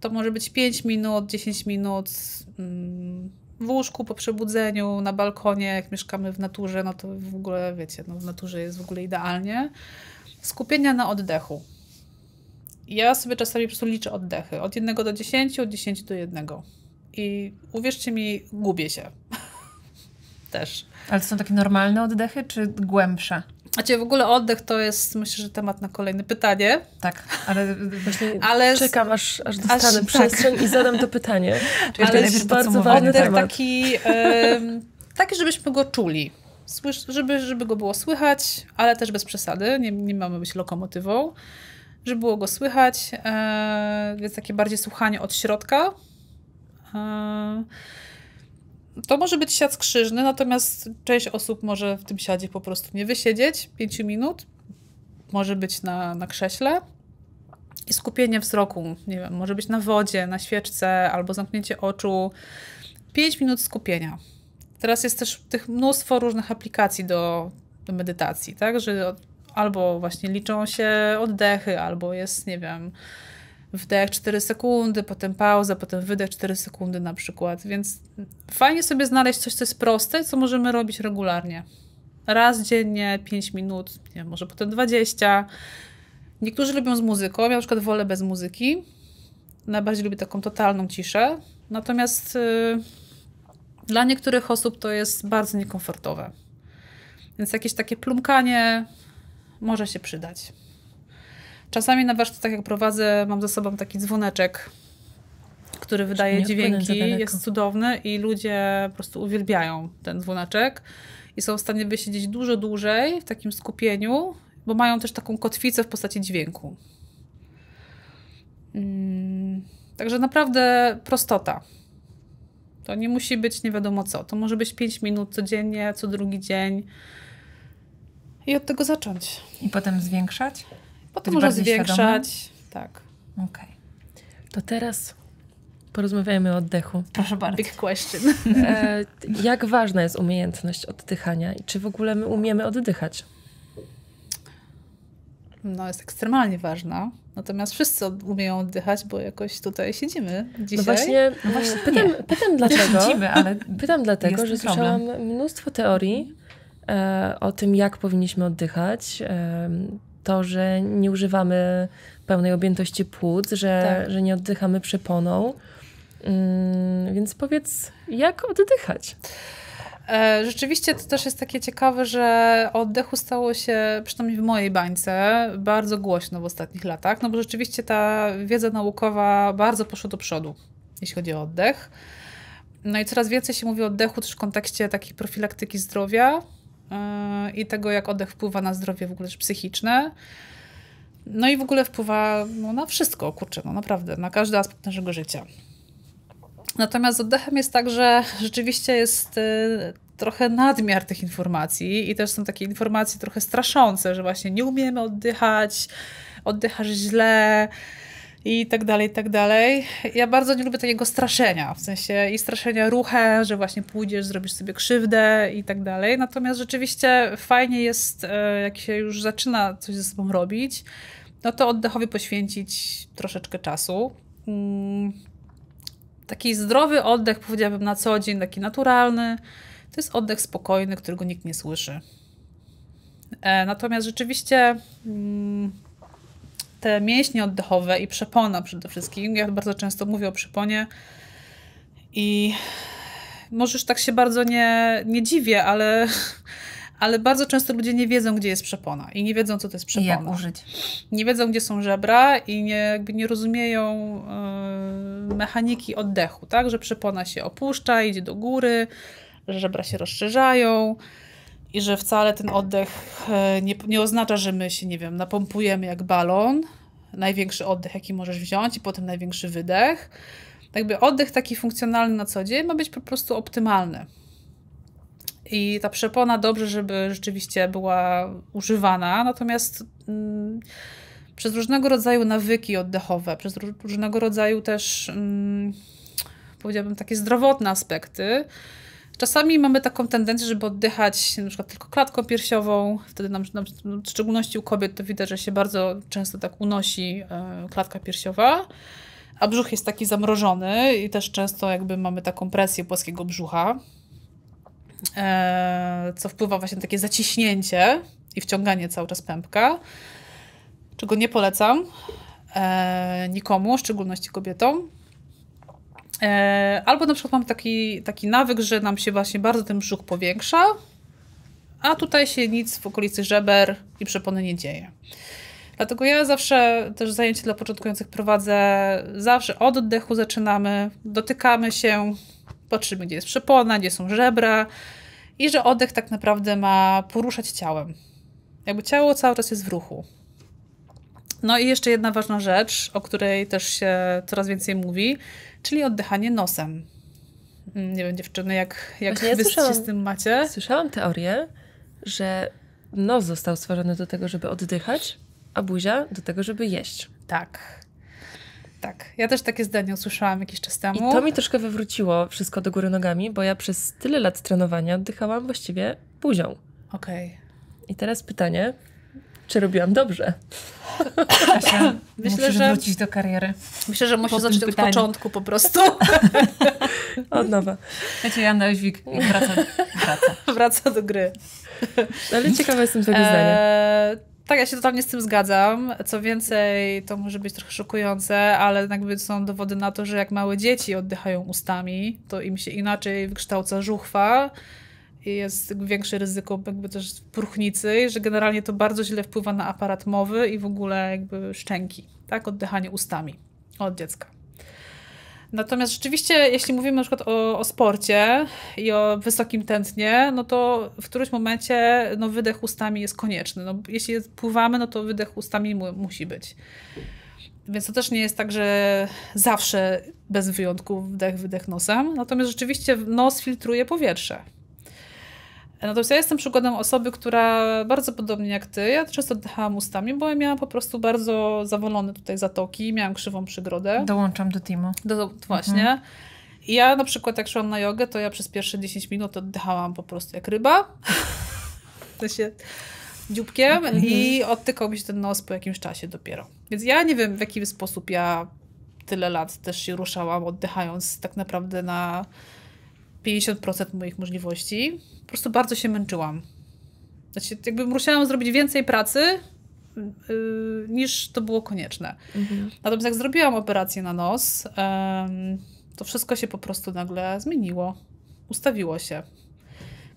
To może być 5 minut, 10 minut mm, w łóżku, po przebudzeniu, na balkonie, jak mieszkamy w naturze, no to w ogóle, wiecie, no w naturze jest w ogóle idealnie. Skupienia na oddechu. Ja sobie czasami po prostu liczę oddechy. Od 1 do 10, od 10 do 1. I uwierzcie mi, gubię się. Też. Ale to są takie normalne oddechy, czy głębsze? A znaczy, cię w ogóle oddech to jest, myślę, że temat na kolejne pytanie. Tak, ale właśnie ale czekam, aż, aż dostanę aż, tak. przestrzeń tak. i zadam to pytanie. Czyli ale jest bardzo ważny oddech temat. taki, um, taki, żebyśmy go czuli. Słysz, żeby, żeby go było słychać, ale też bez przesady. Nie, nie mamy być lokomotywą. Żeby było go słychać, e, więc takie bardziej słuchanie od środka. E, to może być siad skrzyżny, natomiast część osób może w tym siadzie po prostu nie wysiedzieć 5 minut, może być na, na krześle. I skupienie wzroku, nie wiem, może być na wodzie, na świeczce albo zamknięcie oczu. 5 minut skupienia. Teraz jest też tych mnóstwo różnych aplikacji do, do medytacji, tak? Że albo właśnie liczą się oddechy, albo jest, nie wiem, wdech 4 sekundy, potem pauza, potem wydech 4 sekundy na przykład. Więc fajnie sobie znaleźć coś, co jest proste, co możemy robić regularnie. Raz dziennie, 5 minut, nie wiem, może potem 20. Niektórzy lubią z muzyką, ja na przykład wolę bez muzyki. Najbardziej lubię taką totalną ciszę. Natomiast yy, dla niektórych osób to jest bardzo niekomfortowe. Więc jakieś takie plumkanie może się przydać. Czasami na warsztatach, jak prowadzę, mam ze sobą taki dzwoneczek, który wydaje dźwięki, jest cudowny i ludzie po prostu uwielbiają ten dzwoneczek i są w stanie wysiedzieć dużo dłużej w takim skupieniu, bo mają też taką kotwicę w postaci dźwięku. Mm, także naprawdę prostota. To nie musi być nie wiadomo co. To może być 5 minut codziennie, co drugi dzień. I od tego zacząć. I potem zwiększać? Potem może zwiększać. Tak. Okej. Okay. To teraz porozmawiajmy o oddechu. Proszę bardzo. Big question. E, jak ważna jest umiejętność oddychania i czy w ogóle my umiemy oddychać? No, jest ekstremalnie ważna. Natomiast wszyscy umieją oddychać, bo jakoś tutaj siedzimy dzisiaj. No właśnie, no właśnie e, pytam, nie. pytam siedzimy, ale pytam dlatego że słyszałam mnóstwo teorii e, o tym, jak powinniśmy oddychać. E, to, że nie używamy pełnej objętości płuc, że, tak. że nie oddychamy przeponą. Mm, więc powiedz, jak oddychać? E, rzeczywiście to też jest takie ciekawe, że o oddechu stało się, przynajmniej w mojej bańce, bardzo głośno w ostatnich latach, no bo rzeczywiście ta wiedza naukowa bardzo poszła do przodu, jeśli chodzi o oddech. No i coraz więcej się mówi o oddechu też w kontekście takiej profilaktyki zdrowia, Yy, i tego, jak oddech wpływa na zdrowie w ogóle psychiczne. No i w ogóle wpływa no, na wszystko, kurczę, no naprawdę, na każdy aspekt naszego życia. Natomiast z oddechem jest tak, że rzeczywiście jest y, trochę nadmiar tych informacji i też są takie informacje trochę straszące, że właśnie nie umiemy oddychać, oddychasz źle, i tak dalej, i tak dalej. Ja bardzo nie lubię takiego straszenia, w sensie i straszenia ruchem, że właśnie pójdziesz, zrobisz sobie krzywdę i tak dalej. Natomiast rzeczywiście fajnie jest, e, jak się już zaczyna coś ze sobą robić, no to oddechowi poświęcić troszeczkę czasu. Mm. Taki zdrowy oddech, powiedziałabym na co dzień, taki naturalny, to jest oddech spokojny, którego nikt nie słyszy. E, natomiast rzeczywiście mm, te mięśnie oddechowe i przepona przede wszystkim. Ja bardzo często mówię o przeponie i możesz tak się bardzo nie, nie dziwię, ale, ale bardzo często ludzie nie wiedzą, gdzie jest przepona i nie wiedzą, co to jest przepona. I jak użyć. Nie wiedzą, gdzie są żebra i nie, nie rozumieją yy, mechaniki oddechu, tak? Że przepona się opuszcza, idzie do góry, że żebra się rozszerzają, i że wcale ten oddech e, nie, nie oznacza, że my się, nie wiem, napompujemy jak balon, największy oddech, jaki możesz wziąć, i potem największy wydech. Jakby oddech taki funkcjonalny na co dzień ma być po prostu optymalny. I ta przepona dobrze, żeby rzeczywiście była używana, natomiast mm, przez różnego rodzaju nawyki oddechowe, przez różnego rodzaju też, mm, takie zdrowotne aspekty, Czasami mamy taką tendencję, żeby oddychać na przykład tylko klatką piersiową, wtedy nam, nam w szczególności u kobiet to widać, że się bardzo często tak unosi y, klatka piersiowa, a brzuch jest taki zamrożony i też często jakby mamy taką presję płaskiego brzucha, y, co wpływa właśnie na takie zaciśnięcie i wciąganie cały czas pępka, czego nie polecam y, nikomu, w szczególności kobietom. E, albo na przykład mamy taki, taki nawyk, że nam się właśnie bardzo ten brzuch powiększa, a tutaj się nic w okolicy żeber i przepony nie dzieje. Dlatego ja zawsze też zajęcie dla początkujących prowadzę, zawsze od oddechu zaczynamy, dotykamy się, patrzymy gdzie jest przepona, gdzie są żebra i że oddech tak naprawdę ma poruszać ciałem. Jakby ciało cały czas jest w ruchu. No i jeszcze jedna ważna rzecz, o której też się coraz więcej mówi, czyli oddychanie nosem. Mm, nie wiem, dziewczyny, jak, jak Właśnie wy się z tym macie? Słyszałam teorię, że nos został stworzony do tego, żeby oddychać, a buzia do tego, żeby jeść. Tak. Tak. Ja też takie zdanie usłyszałam jakiś czas temu. I to mi troszkę wywróciło wszystko do góry nogami, bo ja przez tyle lat trenowania oddychałam właściwie buzią. Okej. Okay. I teraz pytanie, czy robiłam dobrze. Kasia, myślę, musisz że wrócić do kariery. Myślę, że musisz zacząć od początku po prostu. od nowa. Wiecie, Jana Jóźwik wraca, wraca. wraca do gry. No, ale ciekawa jestem tego eee, zdania. Eee, tak, ja się totalnie z tym zgadzam. Co więcej, to może być trochę szokujące, ale jakby są dowody na to, że jak małe dzieci oddychają ustami, to im się inaczej wykształca żuchwa, jest większe ryzyko jakby też próchnicy, że generalnie to bardzo źle wpływa na aparat mowy i w ogóle jakby szczęki, tak, oddychanie ustami od dziecka. Natomiast rzeczywiście, jeśli mówimy na przykład o, o sporcie i o wysokim tętnie, no to w którymś momencie no, wydech ustami jest konieczny. No, jeśli pływamy, no to wydech ustami mu, musi być. Więc to też nie jest tak, że zawsze bez wyjątku wdech, wydech nosem. Natomiast rzeczywiście nos filtruje powietrze. Natomiast no ja jestem przykładem osoby, która bardzo podobnie jak ty, ja często oddychałam ustami, bo ja miałam po prostu bardzo zawolone tutaj zatoki, miałam krzywą przygrodę. Dołączam do teamu. Do, do właśnie. Mhm. I ja na przykład jak szłam na jogę, to ja przez pierwsze 10 minut oddychałam po prostu jak ryba. to się dzióbkiem mhm. i odtykał mi się ten nos po jakimś czasie dopiero. Więc ja nie wiem w jaki sposób ja tyle lat też się ruszałam, oddychając tak naprawdę na 50% moich możliwości. Po prostu bardzo się męczyłam. Znaczy, jakby musiałam zrobić więcej pracy, Yy, niż to było konieczne. Mhm. Natomiast jak zrobiłam operację na nos, yy, to wszystko się po prostu nagle zmieniło. Ustawiło się.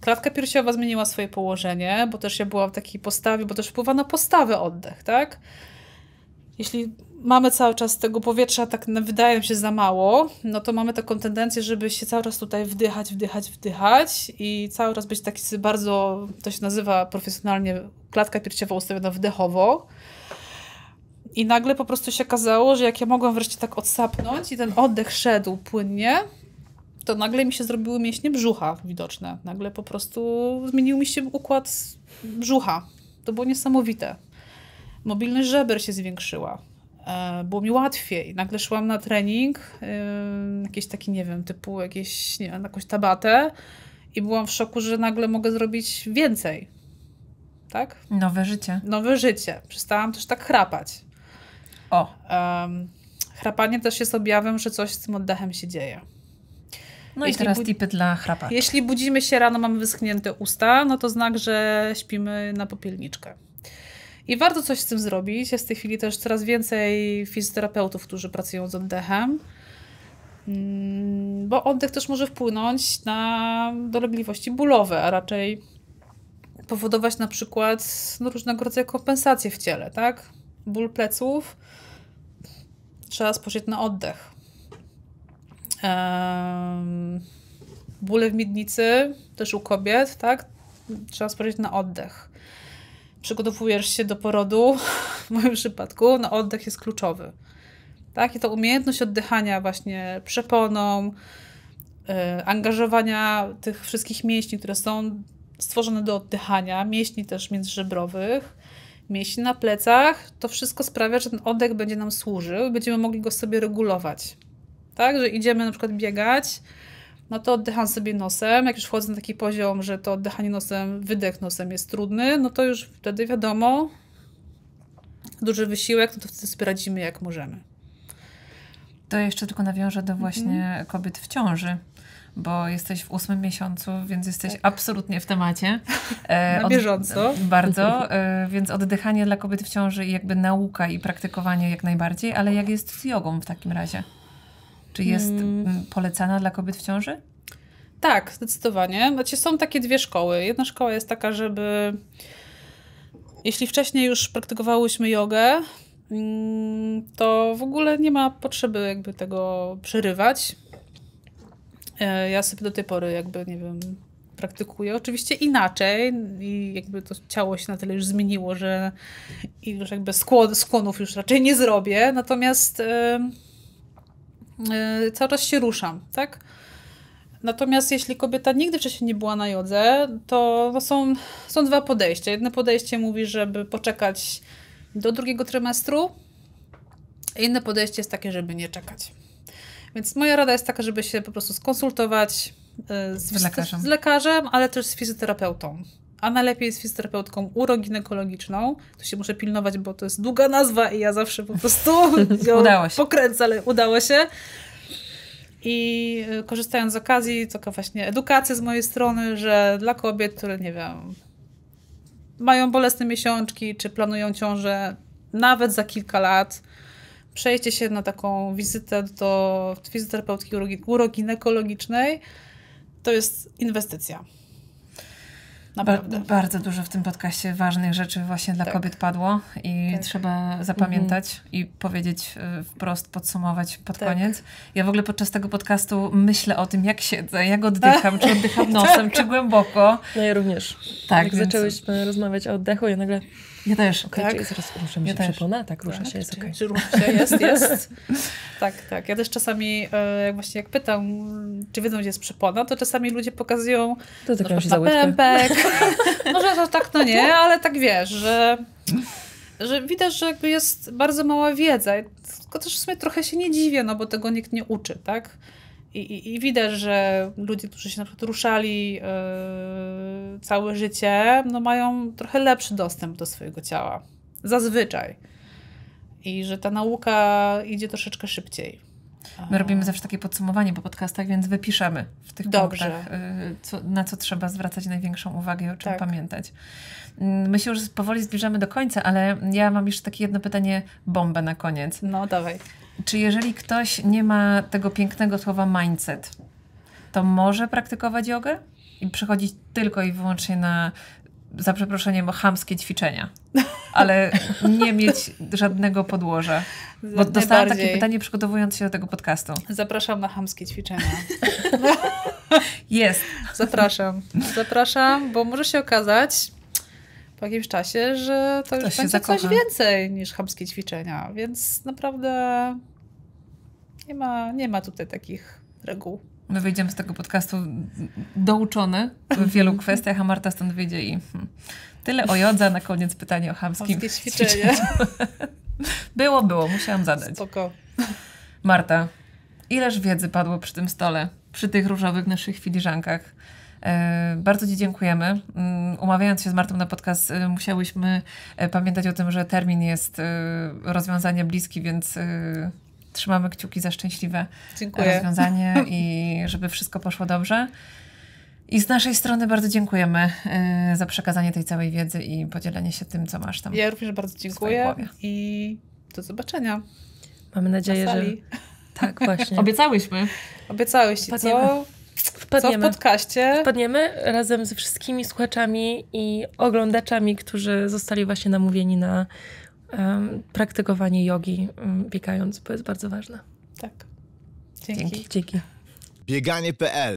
Klatka piersiowa zmieniła swoje położenie, bo też ja była w takiej postawie, bo też wpływa na postawę oddech, tak? Jeśli mamy cały czas tego powietrza, tak wydaje mi się za mało, no to mamy taką tendencję, żeby się cały czas tutaj wdychać, wdychać, wdychać i cały czas być taki bardzo, to się nazywa profesjonalnie klatka piersiowa ustawiona wdechowo. I nagle po prostu się okazało, że jak ja mogłam wreszcie tak odsapnąć i ten oddech szedł płynnie, to nagle mi się zrobiły mięśnie brzucha widoczne. Nagle po prostu zmienił mi się układ brzucha. To było niesamowite. Mobilność żeber się zwiększyła. E, było mi łatwiej. Nagle szłam na trening, jakiś taki, nie wiem, typu jakieś, nie wiem, jakąś tabatę i byłam w szoku, że nagle mogę zrobić więcej. Tak? Nowe życie. Nowe życie. Przestałam też tak chrapać. O. Um, chrapanie też jest objawem, że coś z tym oddechem się dzieje. No jeśli i teraz tipy dla chrapaczy. Jeśli budzimy się rano, mamy wyschnięte usta, no to znak, że śpimy na popielniczkę. I warto coś z tym zrobić. Jest w tej chwili też coraz więcej fizjoterapeutów, którzy pracują z oddechem, mm, bo oddech też może wpłynąć na dolegliwości bólowe, a raczej powodować na przykład no, różnego rodzaju kompensacje w ciele, tak? Ból pleców trzeba spojrzeć na oddech. Um, bóle w miednicy, też u kobiet, tak? Trzeba spojrzeć na oddech przygotowujesz się do porodu, w moim przypadku, no oddech jest kluczowy. Tak? I to umiejętność oddychania właśnie przeponą, yy, angażowania tych wszystkich mięśni, które są stworzone do oddychania, mięśni też międzyżebrowych, mięśni na plecach, to wszystko sprawia, że ten oddech będzie nam służył, będziemy mogli go sobie regulować. Tak, że idziemy na przykład biegać, no to oddycham sobie nosem. Jak już wchodzę na taki poziom, że to oddychanie nosem, wydech nosem jest trudny, no to już wtedy wiadomo, duży wysiłek, no to wtedy sobie radzimy jak możemy. To jeszcze tylko nawiążę do mhm. właśnie kobiet w ciąży bo jesteś w ósmym miesiącu, więc jesteś tak. absolutnie w temacie. E, Na bieżąco. Od, bardzo, e, więc oddychanie dla kobiet w ciąży i jakby nauka i praktykowanie jak najbardziej, ale jak jest z jogą w takim razie? Czy jest hmm. polecana dla kobiet w ciąży? Tak, zdecydowanie. Znaczy, są takie dwie szkoły. Jedna szkoła jest taka, żeby jeśli wcześniej już praktykowałyśmy jogę, mm, to w ogóle nie ma potrzeby jakby tego przerywać. E, ja sobie do tej pory jakby, nie wiem, praktykuję. Oczywiście inaczej i jakby to ciało się na tyle już zmieniło, że już jakby skłon, skłonów już raczej nie zrobię. Natomiast... Yy, Y, cały czas się ruszam, tak? Natomiast jeśli kobieta nigdy wcześniej nie była na jodze, to, są, są dwa podejścia. Jedno podejście mówi, żeby poczekać do drugiego trymestru, a inne podejście jest takie, żeby nie czekać. Więc moja rada jest taka, żeby się po prostu skonsultować y, z, z, lekarzem. z lekarzem, ale też z fizjoterapeutą a najlepiej jest fizjoterapeutką uroginekologiczną. Tu się muszę pilnować, bo to jest długa nazwa i ja zawsze po prostu ją udało się. pokręcę, ale udało się. I y, korzystając z okazji, taka właśnie edukacja z mojej strony, że dla kobiet, które nie wiem, mają bolesne miesiączki, czy planują ciążę nawet za kilka lat, przejście się na taką wizytę do fizjoterapeutki uroginekologicznej, to jest inwestycja. Naprawdę. Ba bardzo dużo w tym podcaście ważnych rzeczy właśnie dla tak. kobiet padło i tak. trzeba mhm. zapamiętać mhm. i powiedzieć e, wprost, podsumować pod tak. koniec. Ja w ogóle podczas tego podcastu myślę o tym, jak siedzę, jak oddycham, tak. czy oddycham nosem, tak. czy głęboko. No ja również. Tak, jak więc... zaczęłyśmy rozmawiać o oddechu, i nagle ja też. Okay, tak? Zaraz ruszam ja się też. przepona, tak, rusza tak, się, jest okej. Okay. Czy, jest, jest. tak, tak. Ja też czasami, e, właśnie jak pytam, czy wiedzą, gdzie jest przepona, to czasami ludzie pokazują to tak się na pępek. no, to tak, no nie, ale tak wiesz, że, że widać, że jakby jest bardzo mała wiedza. Tylko też w sumie trochę się nie dziwię, no bo tego nikt nie uczy, tak? I, i, I, widać, że ludzie, którzy się na przykład ruszali yy, całe życie, no mają trochę lepszy dostęp do swojego ciała. Zazwyczaj. I że ta nauka idzie troszeczkę szybciej. My robimy zawsze takie podsumowanie po podcastach, więc wypiszemy w tych Dobrze. punktach, yy, co, na co trzeba zwracać największą uwagę i o czym tak. pamiętać. Mm, my się już powoli zbliżamy do końca, ale ja mam jeszcze takie jedno pytanie, bombę na koniec. No, dawaj. Czy jeżeli ktoś nie ma tego pięknego słowa mindset, to może praktykować jogę i przychodzić tylko i wyłącznie na za przeproszeniem, chamskie ćwiczenia, ale nie mieć żadnego podłoża. Bo dostałam takie pytanie przygotowując się do tego podcastu. Zapraszam na chamskie ćwiczenia. Jest. Zapraszam. Zapraszam, bo może się okazać, po jakimś czasie, że to już będzie zakocha. coś więcej niż chamskie ćwiczenia, więc naprawdę nie ma, nie ma tutaj takich reguł. My wyjdziemy z tego podcastu douczony w mhm. wielu kwestiach, a Marta stąd wyjdzie i hmm, tyle o jodza, na koniec pytanie o chamskim Chamskie ćwiczenie. było, było, musiałam zadać. Spoko. Marta, ileż wiedzy padło przy tym stole, przy tych różowych naszych filiżankach. E, bardzo Ci dziękujemy. Mm, umawiając się z Martą na podcast, e, musiałyśmy e, pamiętać o tym, że termin jest rozwiązania bliski, więc trzymamy kciuki za szczęśliwe Dziękuję. rozwiązanie i żeby wszystko poszło dobrze. I z naszej strony bardzo dziękujemy za przekazanie tej całej wiedzy i podzielenie się tym, co masz tam. Ja również bardzo dziękuję i do zobaczenia. Mamy nadzieję, na że. Tak, właśnie. Obiecałyśmy. Obiecałyście, co? Wpadniemy. Co w podcaście? Wpadniemy razem ze wszystkimi słuchaczami i oglądaczami, którzy zostali właśnie namówieni na um, praktykowanie jogi um, biegając, bo jest bardzo ważne. Tak. Dzięki. Dzięki. Dzięki. Bieganie.pl